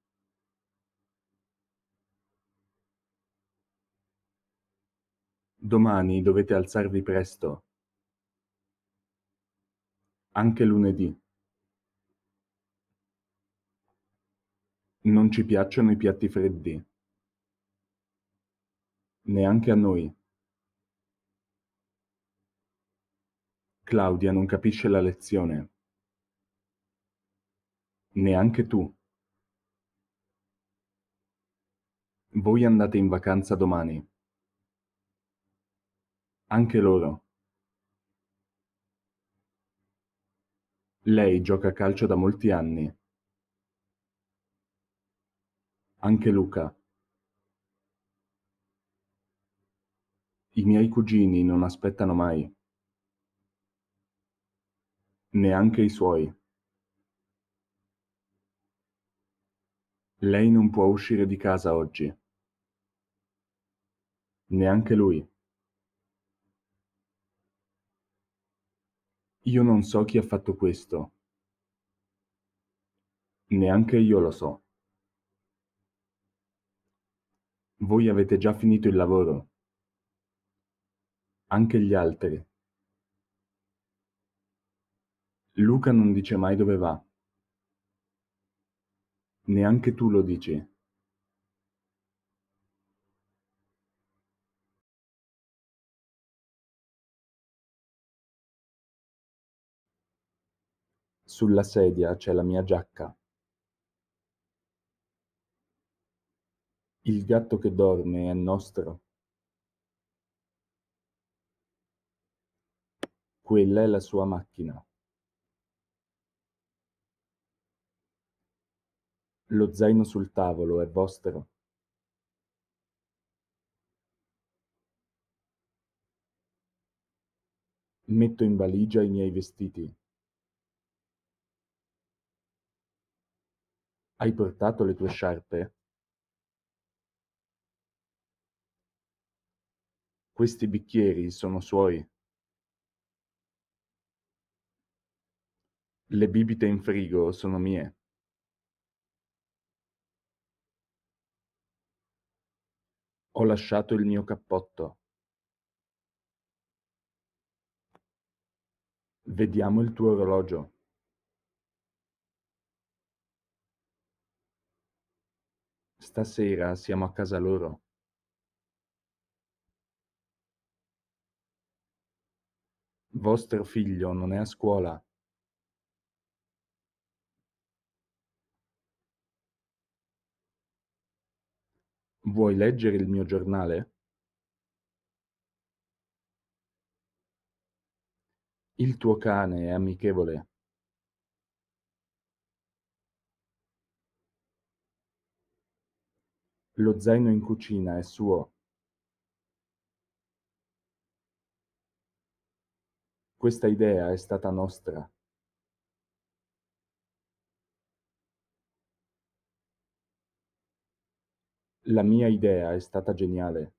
Domani dovete alzarvi presto, anche lunedì. Non ci piacciono i piatti freddi. Neanche a noi. Claudia non capisce la lezione. Neanche tu. Voi andate in vacanza domani. Anche loro. Lei gioca a calcio da molti anni. Anche Luca. I miei cugini non aspettano mai. Neanche i suoi. Lei non può uscire di casa oggi. Neanche lui. Io non so chi ha fatto questo. Neanche io lo so. Voi avete già finito il lavoro. Anche gli altri. Luca non dice mai dove va. Neanche tu lo dici. Sulla sedia c'è la mia giacca. Il gatto che dorme è nostro. Quella è la sua macchina. Lo zaino sul tavolo è vostro. Metto in valigia i miei vestiti. Hai portato le tue sciarpe? Questi bicchieri sono suoi. Le bibite in frigo sono mie. Ho lasciato il mio cappotto. Vediamo il tuo orologio. Stasera siamo a casa loro. Vostro figlio non è a scuola. Vuoi leggere il mio giornale? Il tuo cane è amichevole. Lo zaino in cucina è suo. Questa idea è stata nostra. La mia idea è stata geniale.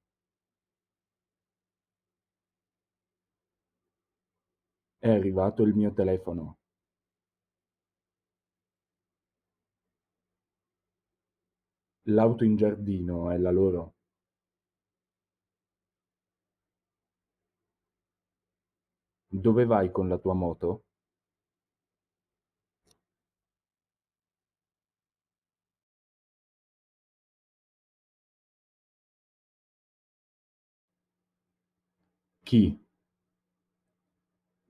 È arrivato il mio telefono. L'auto in giardino è la loro? Dove vai con la tua moto? Chi?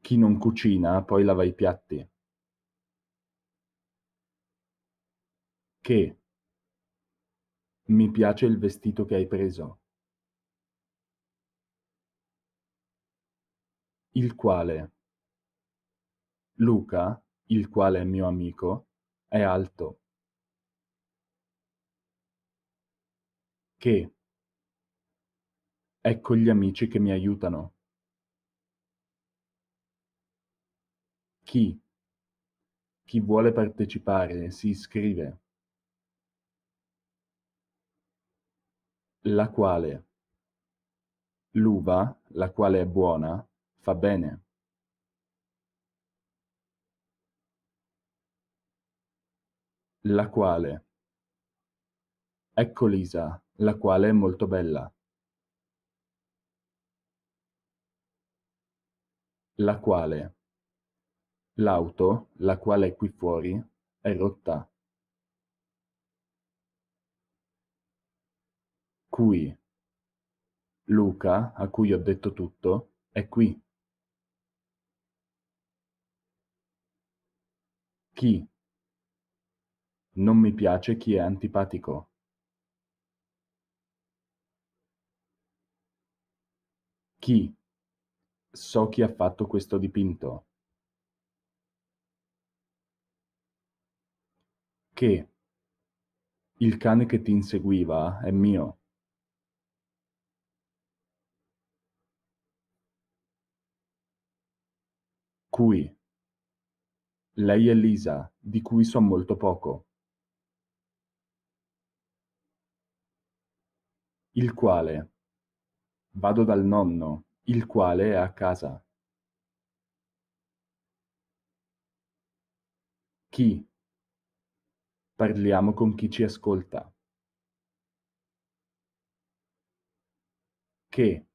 Chi non cucina poi lava i piatti. Che? Mi piace il vestito che hai preso. Il quale. Luca, il quale è mio amico, è alto. Che. Ecco gli amici che mi aiutano. Chi. Chi vuole partecipare si iscrive. la quale l'uva, la quale è buona, fa bene. La quale. Ecco Lisa, la quale è molto bella. La quale. L'auto, la quale è qui fuori, è rotta. cui Luca, a cui ho detto tutto, è qui. Chi? Non mi piace chi è antipatico. Chi? So chi ha fatto questo dipinto. Che? Il cane che ti inseguiva è mio. cui. Lei è Lisa, di cui so molto poco. Il quale. Vado dal nonno, il quale è a casa. Chi? Parliamo con chi ci ascolta. Che?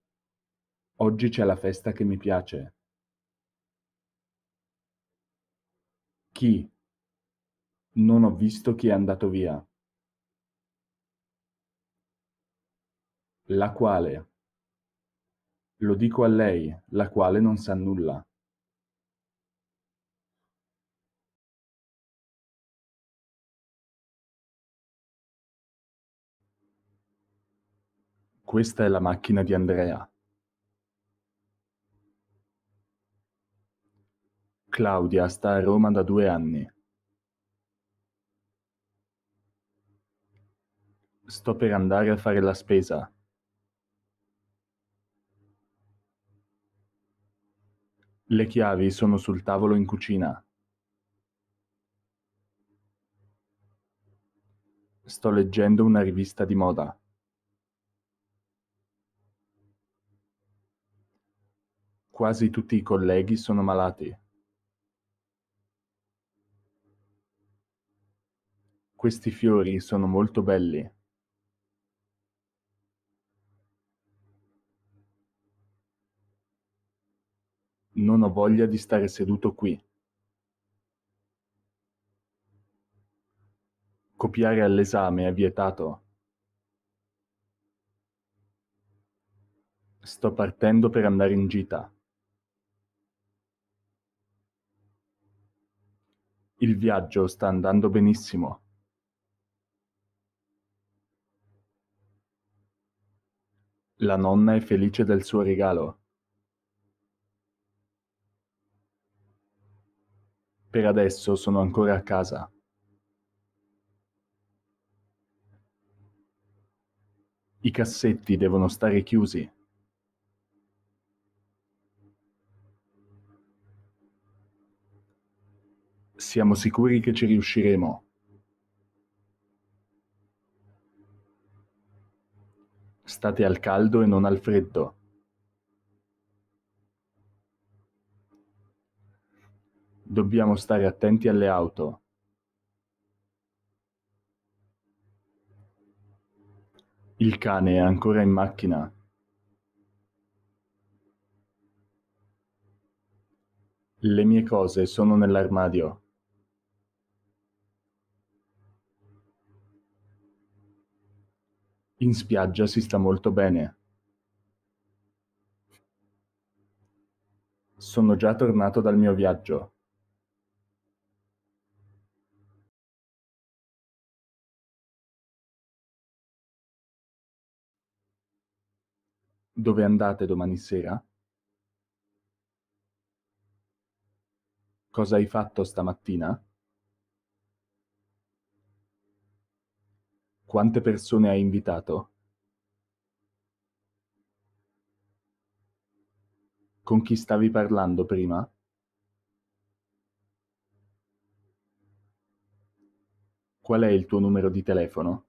Oggi c'è la festa che mi piace. Chi? Non ho visto chi è andato via. La quale? Lo dico a lei, la quale non sa nulla. Questa è la macchina di Andrea. Claudia sta a Roma da due anni. Sto per andare a fare la spesa. Le chiavi sono sul tavolo in cucina. Sto leggendo una rivista di moda. Quasi tutti i colleghi sono malati. Questi fiori sono molto belli. Non ho voglia di stare seduto qui. Copiare all'esame è vietato. Sto partendo per andare in gita. Il viaggio sta andando benissimo. La nonna è felice del suo regalo. Per adesso sono ancora a casa. I cassetti devono stare chiusi. Siamo sicuri che ci riusciremo. State al caldo e non al freddo. Dobbiamo stare attenti alle auto. Il cane è ancora in macchina. Le mie cose sono nell'armadio. In spiaggia si sta molto bene. Sono già tornato dal mio viaggio. Dove andate domani sera? Cosa hai fatto stamattina? Quante persone hai invitato? Con chi stavi parlando prima? Qual è il tuo numero di telefono?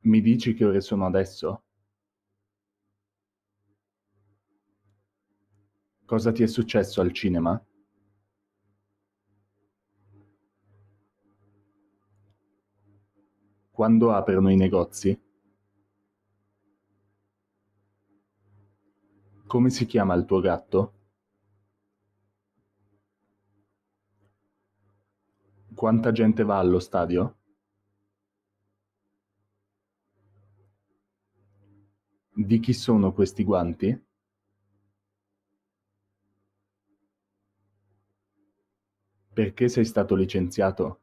Mi dici che ore sono adesso? Cosa ti è successo al cinema? quando aprono i negozi? Come si chiama il tuo gatto? Quanta gente va allo stadio? Di chi sono questi guanti? Perché sei stato licenziato?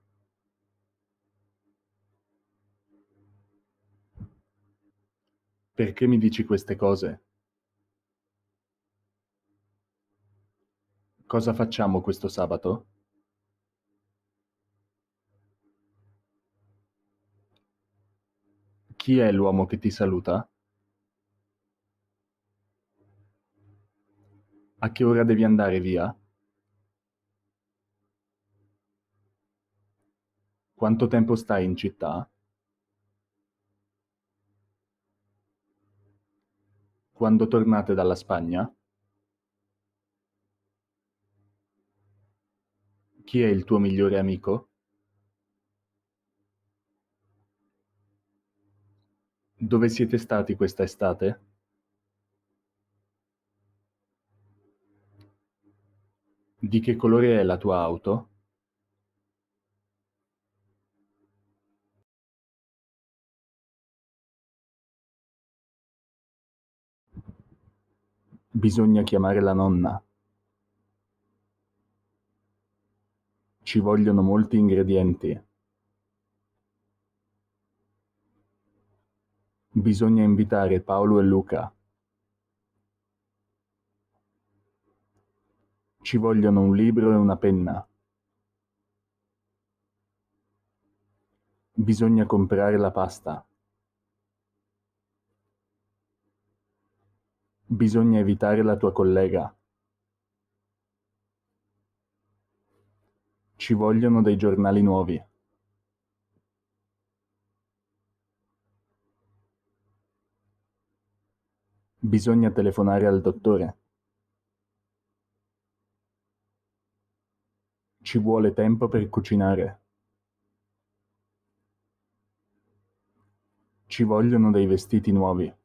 Perché mi dici queste cose? Cosa facciamo questo sabato? Chi è l'uomo che ti saluta? A che ora devi andare via? Quanto tempo stai in città? quando tornate dalla Spagna? Chi è il tuo migliore amico? Dove siete stati questa estate? Di che colore è la tua auto? Bisogna chiamare la nonna. Ci vogliono molti ingredienti. Bisogna invitare Paolo e Luca. Ci vogliono un libro e una penna. Bisogna comprare la pasta. Bisogna evitare la tua collega. Ci vogliono dei giornali nuovi. Bisogna telefonare al dottore. Ci vuole tempo per cucinare. Ci vogliono dei vestiti nuovi.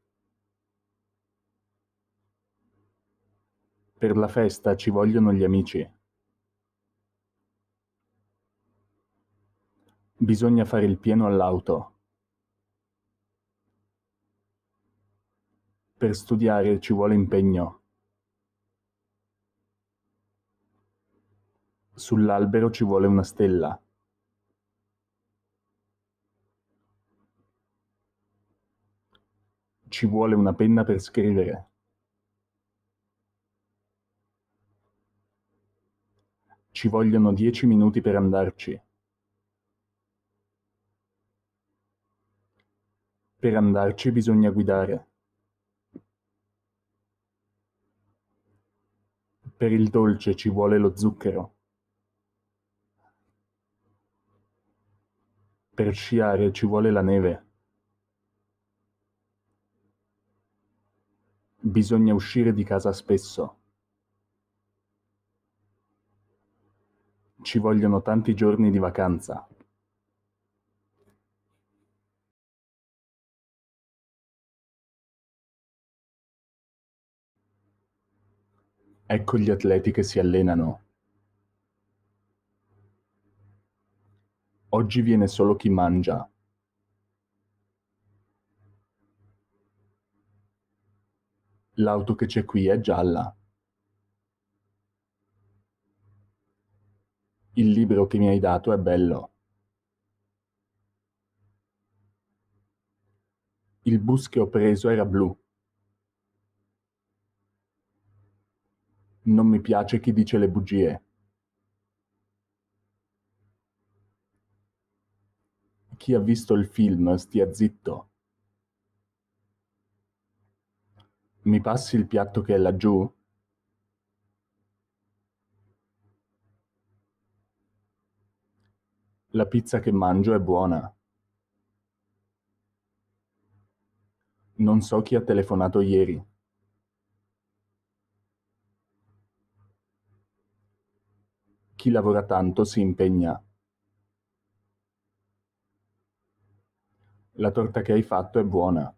Per la festa ci vogliono gli amici. Bisogna fare il pieno all'auto. Per studiare ci vuole impegno. Sull'albero ci vuole una stella. Ci vuole una penna per scrivere. Ci vogliono dieci minuti per andarci. Per andarci bisogna guidare. Per il dolce ci vuole lo zucchero. Per sciare ci vuole la neve. Bisogna uscire di casa spesso. Ci vogliono tanti giorni di vacanza. Ecco gli atleti che si allenano. Oggi viene solo chi mangia. L'auto che c'è qui è gialla. il libro che mi hai dato è bello. Il bus che ho preso era blu. Non mi piace chi dice le bugie. Chi ha visto il film stia zitto. Mi passi il piatto che è laggiù? la pizza che mangio è buona. Non so chi ha telefonato ieri. Chi lavora tanto si impegna. La torta che hai fatto è buona.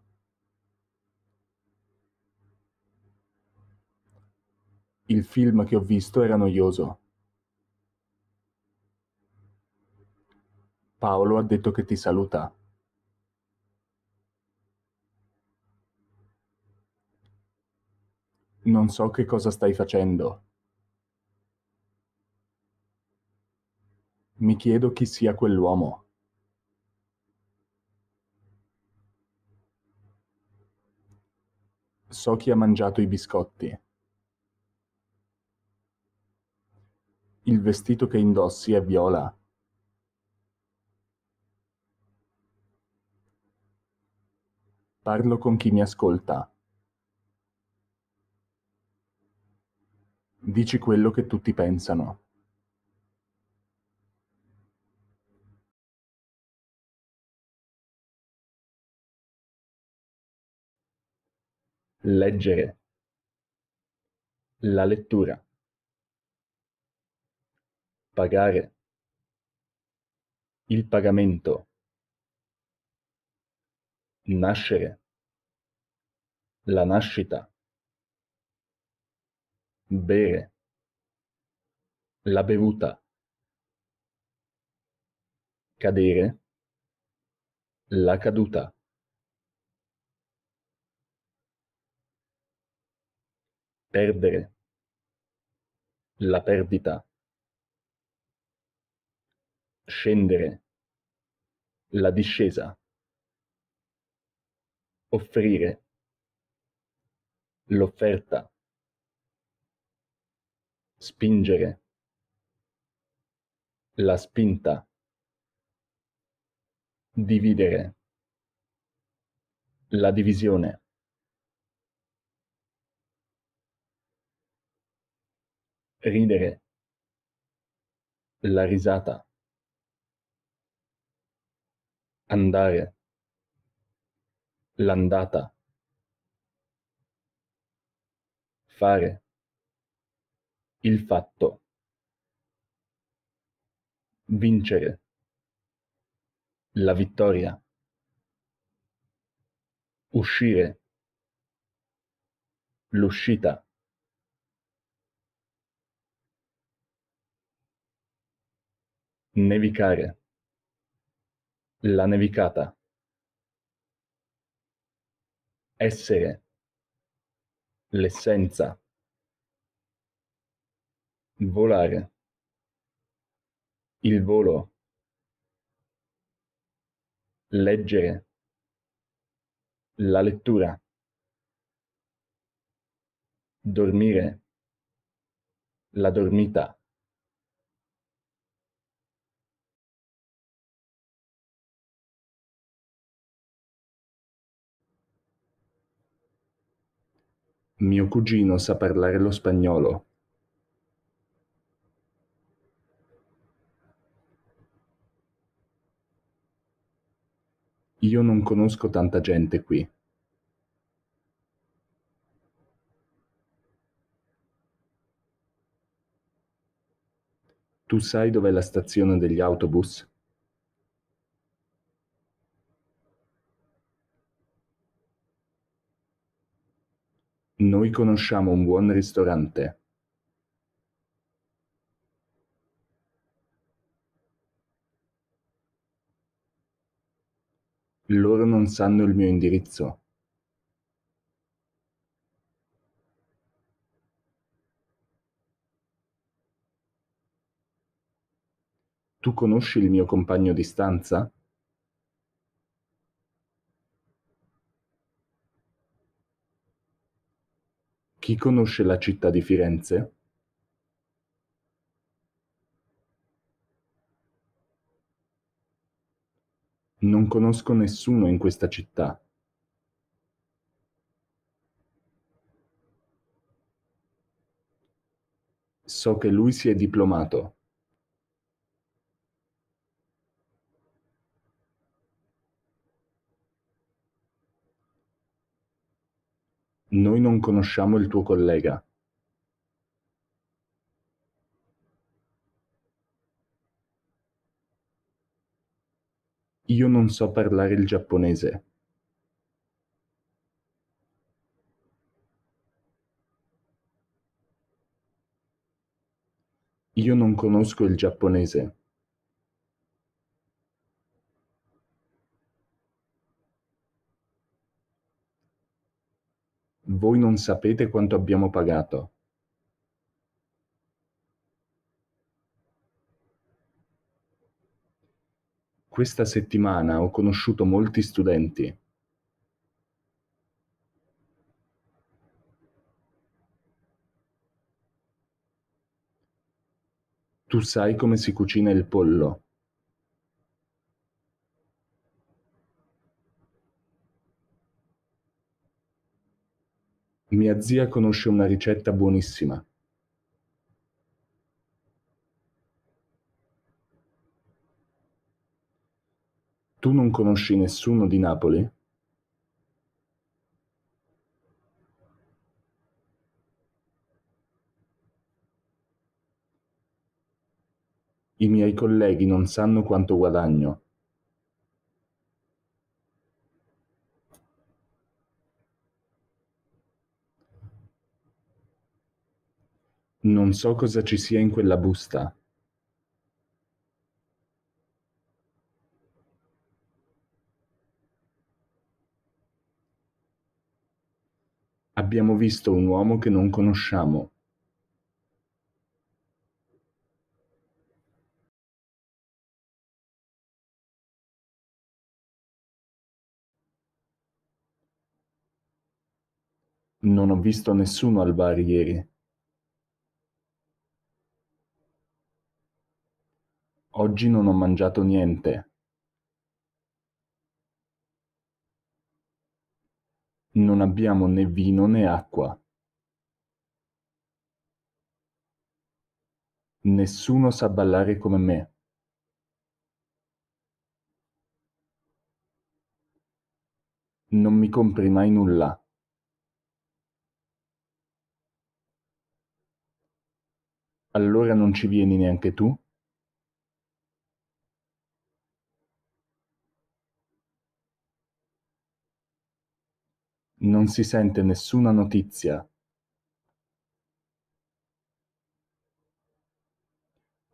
Il film che ho visto era noioso. Paolo ha detto che ti saluta. Non so che cosa stai facendo. Mi chiedo chi sia quell'uomo. So chi ha mangiato i biscotti. Il vestito che indossi è viola. Parlo con chi mi ascolta. Dici quello che tutti pensano. Leggere. La lettura. Pagare. Il pagamento. Nascere. La nascita. Bere. La bevuta. Cadere. La caduta. Perdere. La perdita. Scendere. La discesa. Offrire l'offerta, spingere, la spinta, dividere, la divisione. Ridere, la risata, andare, l'andata. fare, il fatto, vincere, la vittoria, uscire, l'uscita. Nevicare. La nevicata. Essere l'essenza, volare, il volo, leggere, la lettura, dormire, la dormita. Mio cugino sa parlare lo spagnolo. Io non conosco tanta gente qui. Tu sai dov'è la stazione degli autobus? noi conosciamo un buon ristorante. Loro non sanno il mio indirizzo. Tu conosci il mio compagno di stanza? Chi conosce la città di Firenze? Non conosco nessuno in questa città. So che lui si è diplomato. Noi non conosciamo il tuo collega. Io non so parlare il giapponese. Io non conosco il giapponese. voi non sapete quanto abbiamo pagato. Questa settimana ho conosciuto molti studenti. Tu sai come si cucina il pollo. mia zia conosce una ricetta buonissima. Tu non conosci nessuno di Napoli? I miei colleghi non sanno quanto guadagno. Non so cosa ci sia in quella busta. Abbiamo visto un uomo che non conosciamo. Non ho visto nessuno al bar ieri. Oggi non ho mangiato niente. Non abbiamo né vino né acqua. Nessuno sa ballare come me. Non mi compri mai nulla. Allora non ci vieni neanche tu? Non si sente nessuna notizia.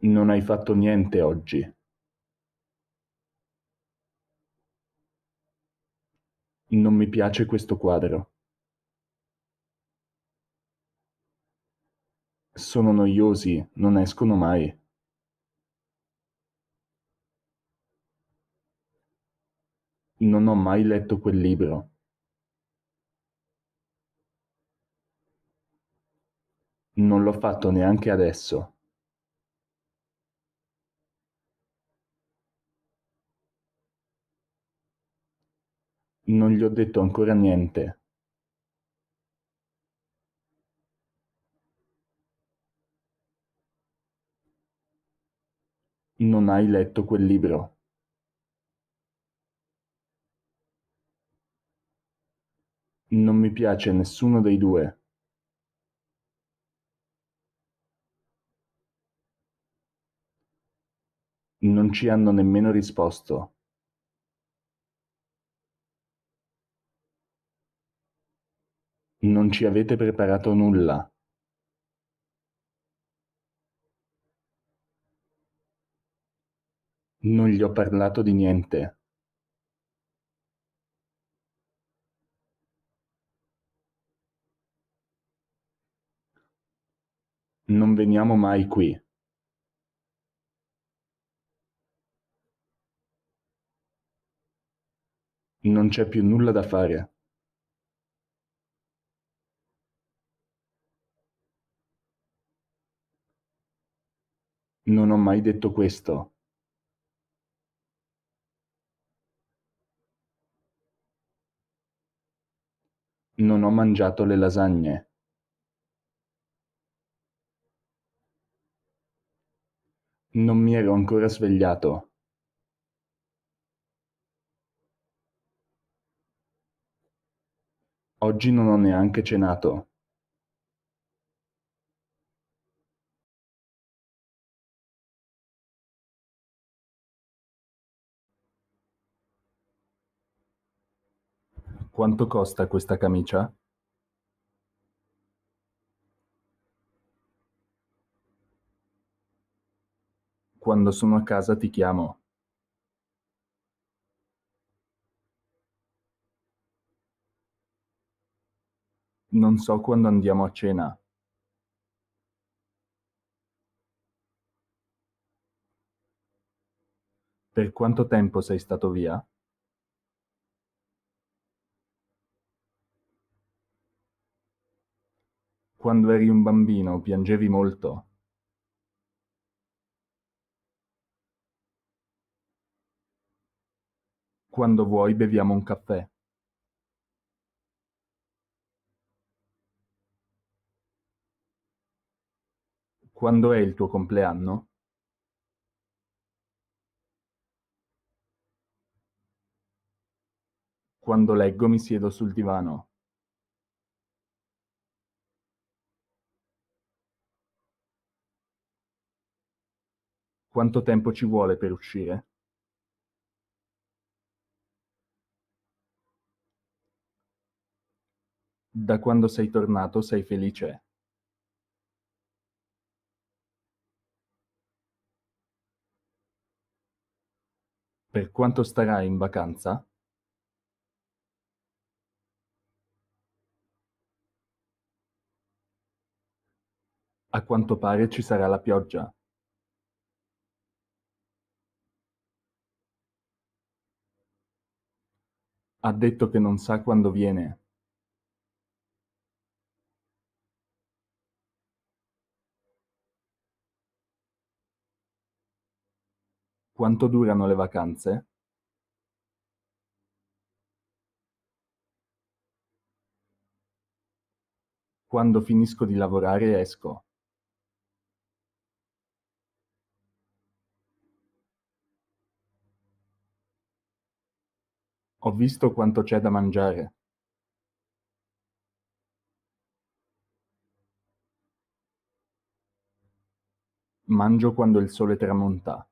Non hai fatto niente oggi. Non mi piace questo quadro. Sono noiosi, non escono mai. Non ho mai letto quel libro. Non l'ho fatto neanche adesso. Non gli ho detto ancora niente. Non hai letto quel libro. Non mi piace nessuno dei due. non ci hanno nemmeno risposto. Non ci avete preparato nulla. Non gli ho parlato di niente. Non veniamo mai qui. Non c'è più nulla da fare. Non ho mai detto questo. Non ho mangiato le lasagne. Non mi ero ancora svegliato. Oggi non ho neanche cenato. Quanto costa questa camicia? Quando sono a casa ti chiamo. Non so quando andiamo a cena. Per quanto tempo sei stato via? Quando eri un bambino piangevi molto? Quando vuoi beviamo un caffè. Quando è il tuo compleanno? Quando leggo mi siedo sul divano. Quanto tempo ci vuole per uscire? Da quando sei tornato sei felice? Per quanto starai in vacanza? A quanto pare ci sarà la pioggia. Ha detto che non sa quando viene. Quanto durano le vacanze? Quando finisco di lavorare esco. Ho visto quanto c'è da mangiare. Mangio quando il sole tramonta.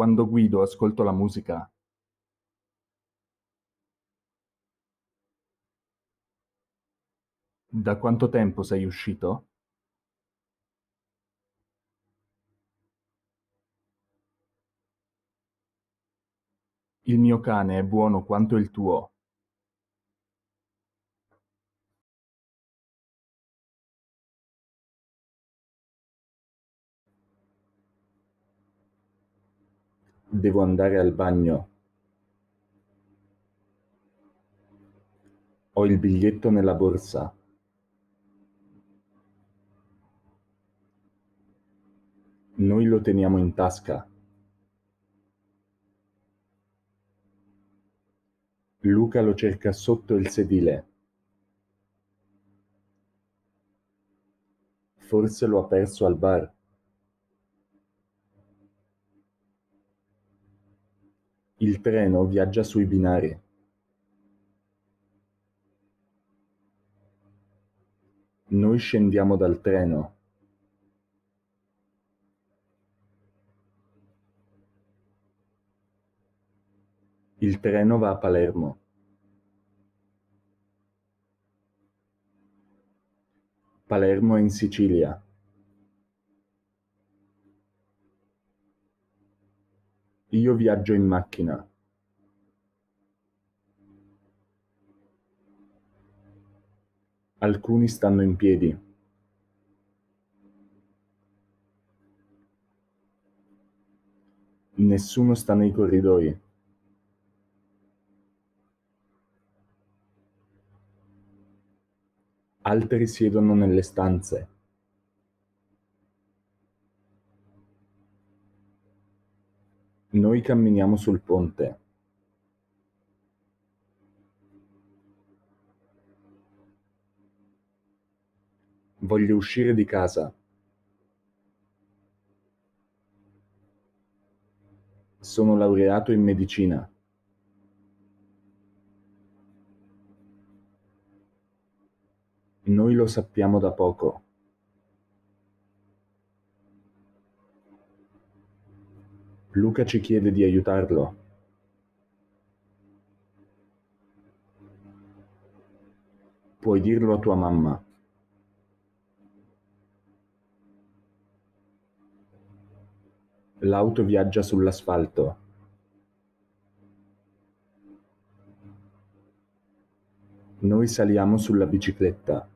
Quando guido ascolto la musica. Da quanto tempo sei uscito? Il mio cane è buono quanto il tuo. devo andare al bagno. Ho il biglietto nella borsa. Noi lo teniamo in tasca. Luca lo cerca sotto il sedile. Forse lo ha perso al bar. Il treno viaggia sui binari. Noi scendiamo dal treno. Il treno va a Palermo. Palermo è in Sicilia. Io viaggio in macchina. Alcuni stanno in piedi. Nessuno sta nei corridoi. Altri siedono nelle stanze. Noi camminiamo sul ponte. Voglio uscire di casa. Sono laureato in medicina. Noi lo sappiamo da poco. Luca ci chiede di aiutarlo. Puoi dirlo a tua mamma. L'auto viaggia sull'asfalto. Noi saliamo sulla bicicletta.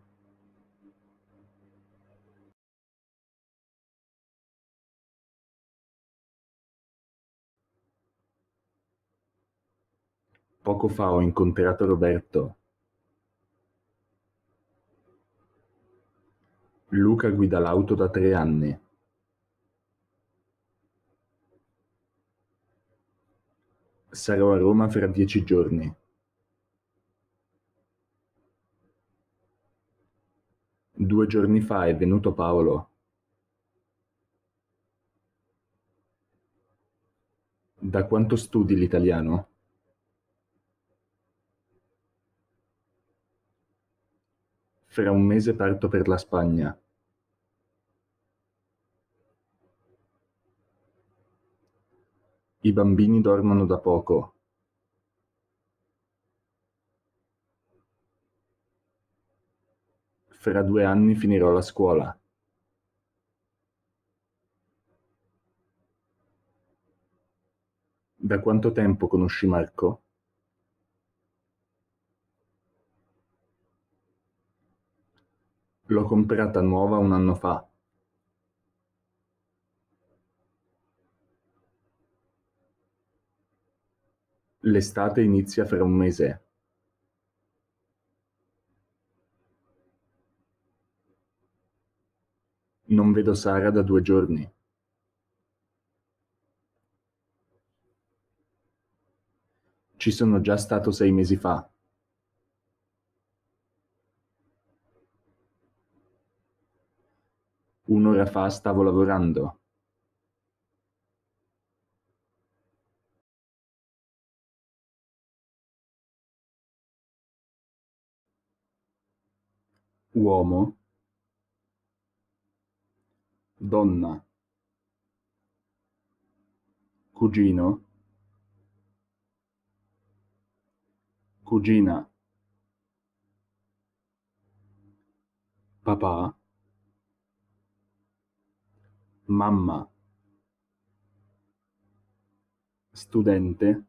Poco fa ho incontrato Roberto. Luca guida l'auto da tre anni. Sarò a Roma fra dieci giorni. Due giorni fa è venuto Paolo. Da quanto studi l'italiano? Fra un mese parto per la Spagna. I bambini dormono da poco. Fra due anni finirò la scuola. Da quanto tempo conosci Marco? L'ho comprata nuova un anno fa. L'estate inizia fra un mese. Non vedo Sara da due giorni. Ci sono già stato sei mesi fa. un'ora fa stavo lavorando. Uomo. Donna. Cugino. Cugina. Papà mamma, studente,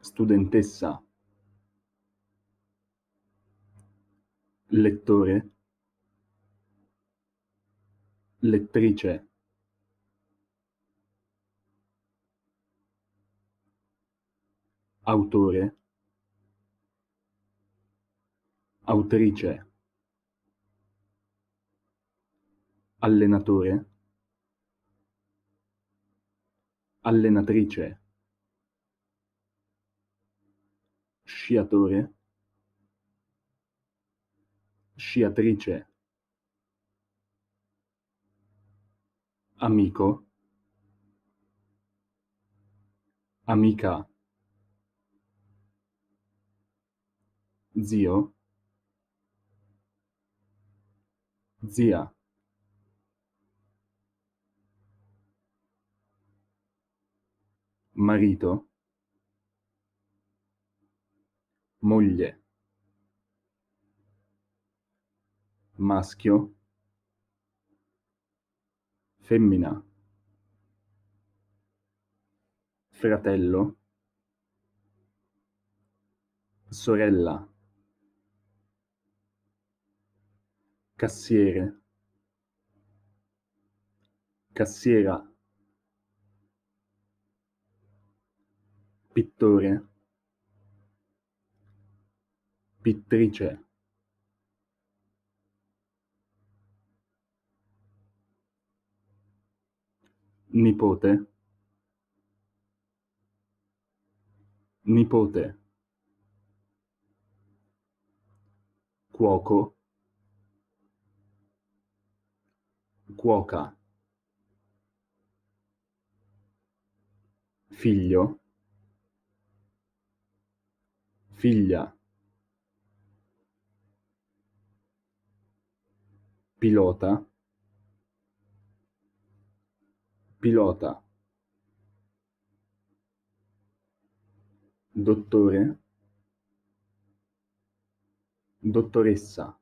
studentessa, lettore, lettrice. Autore, autrice. allenatore allenatrice sciatore sciatrice amico amica zio zia marito moglie maschio femmina fratello sorella cassiere cassiera pittore pittrice nipote nipote cuoco cuoca figlio figlia pilota pilota dottore dottoressa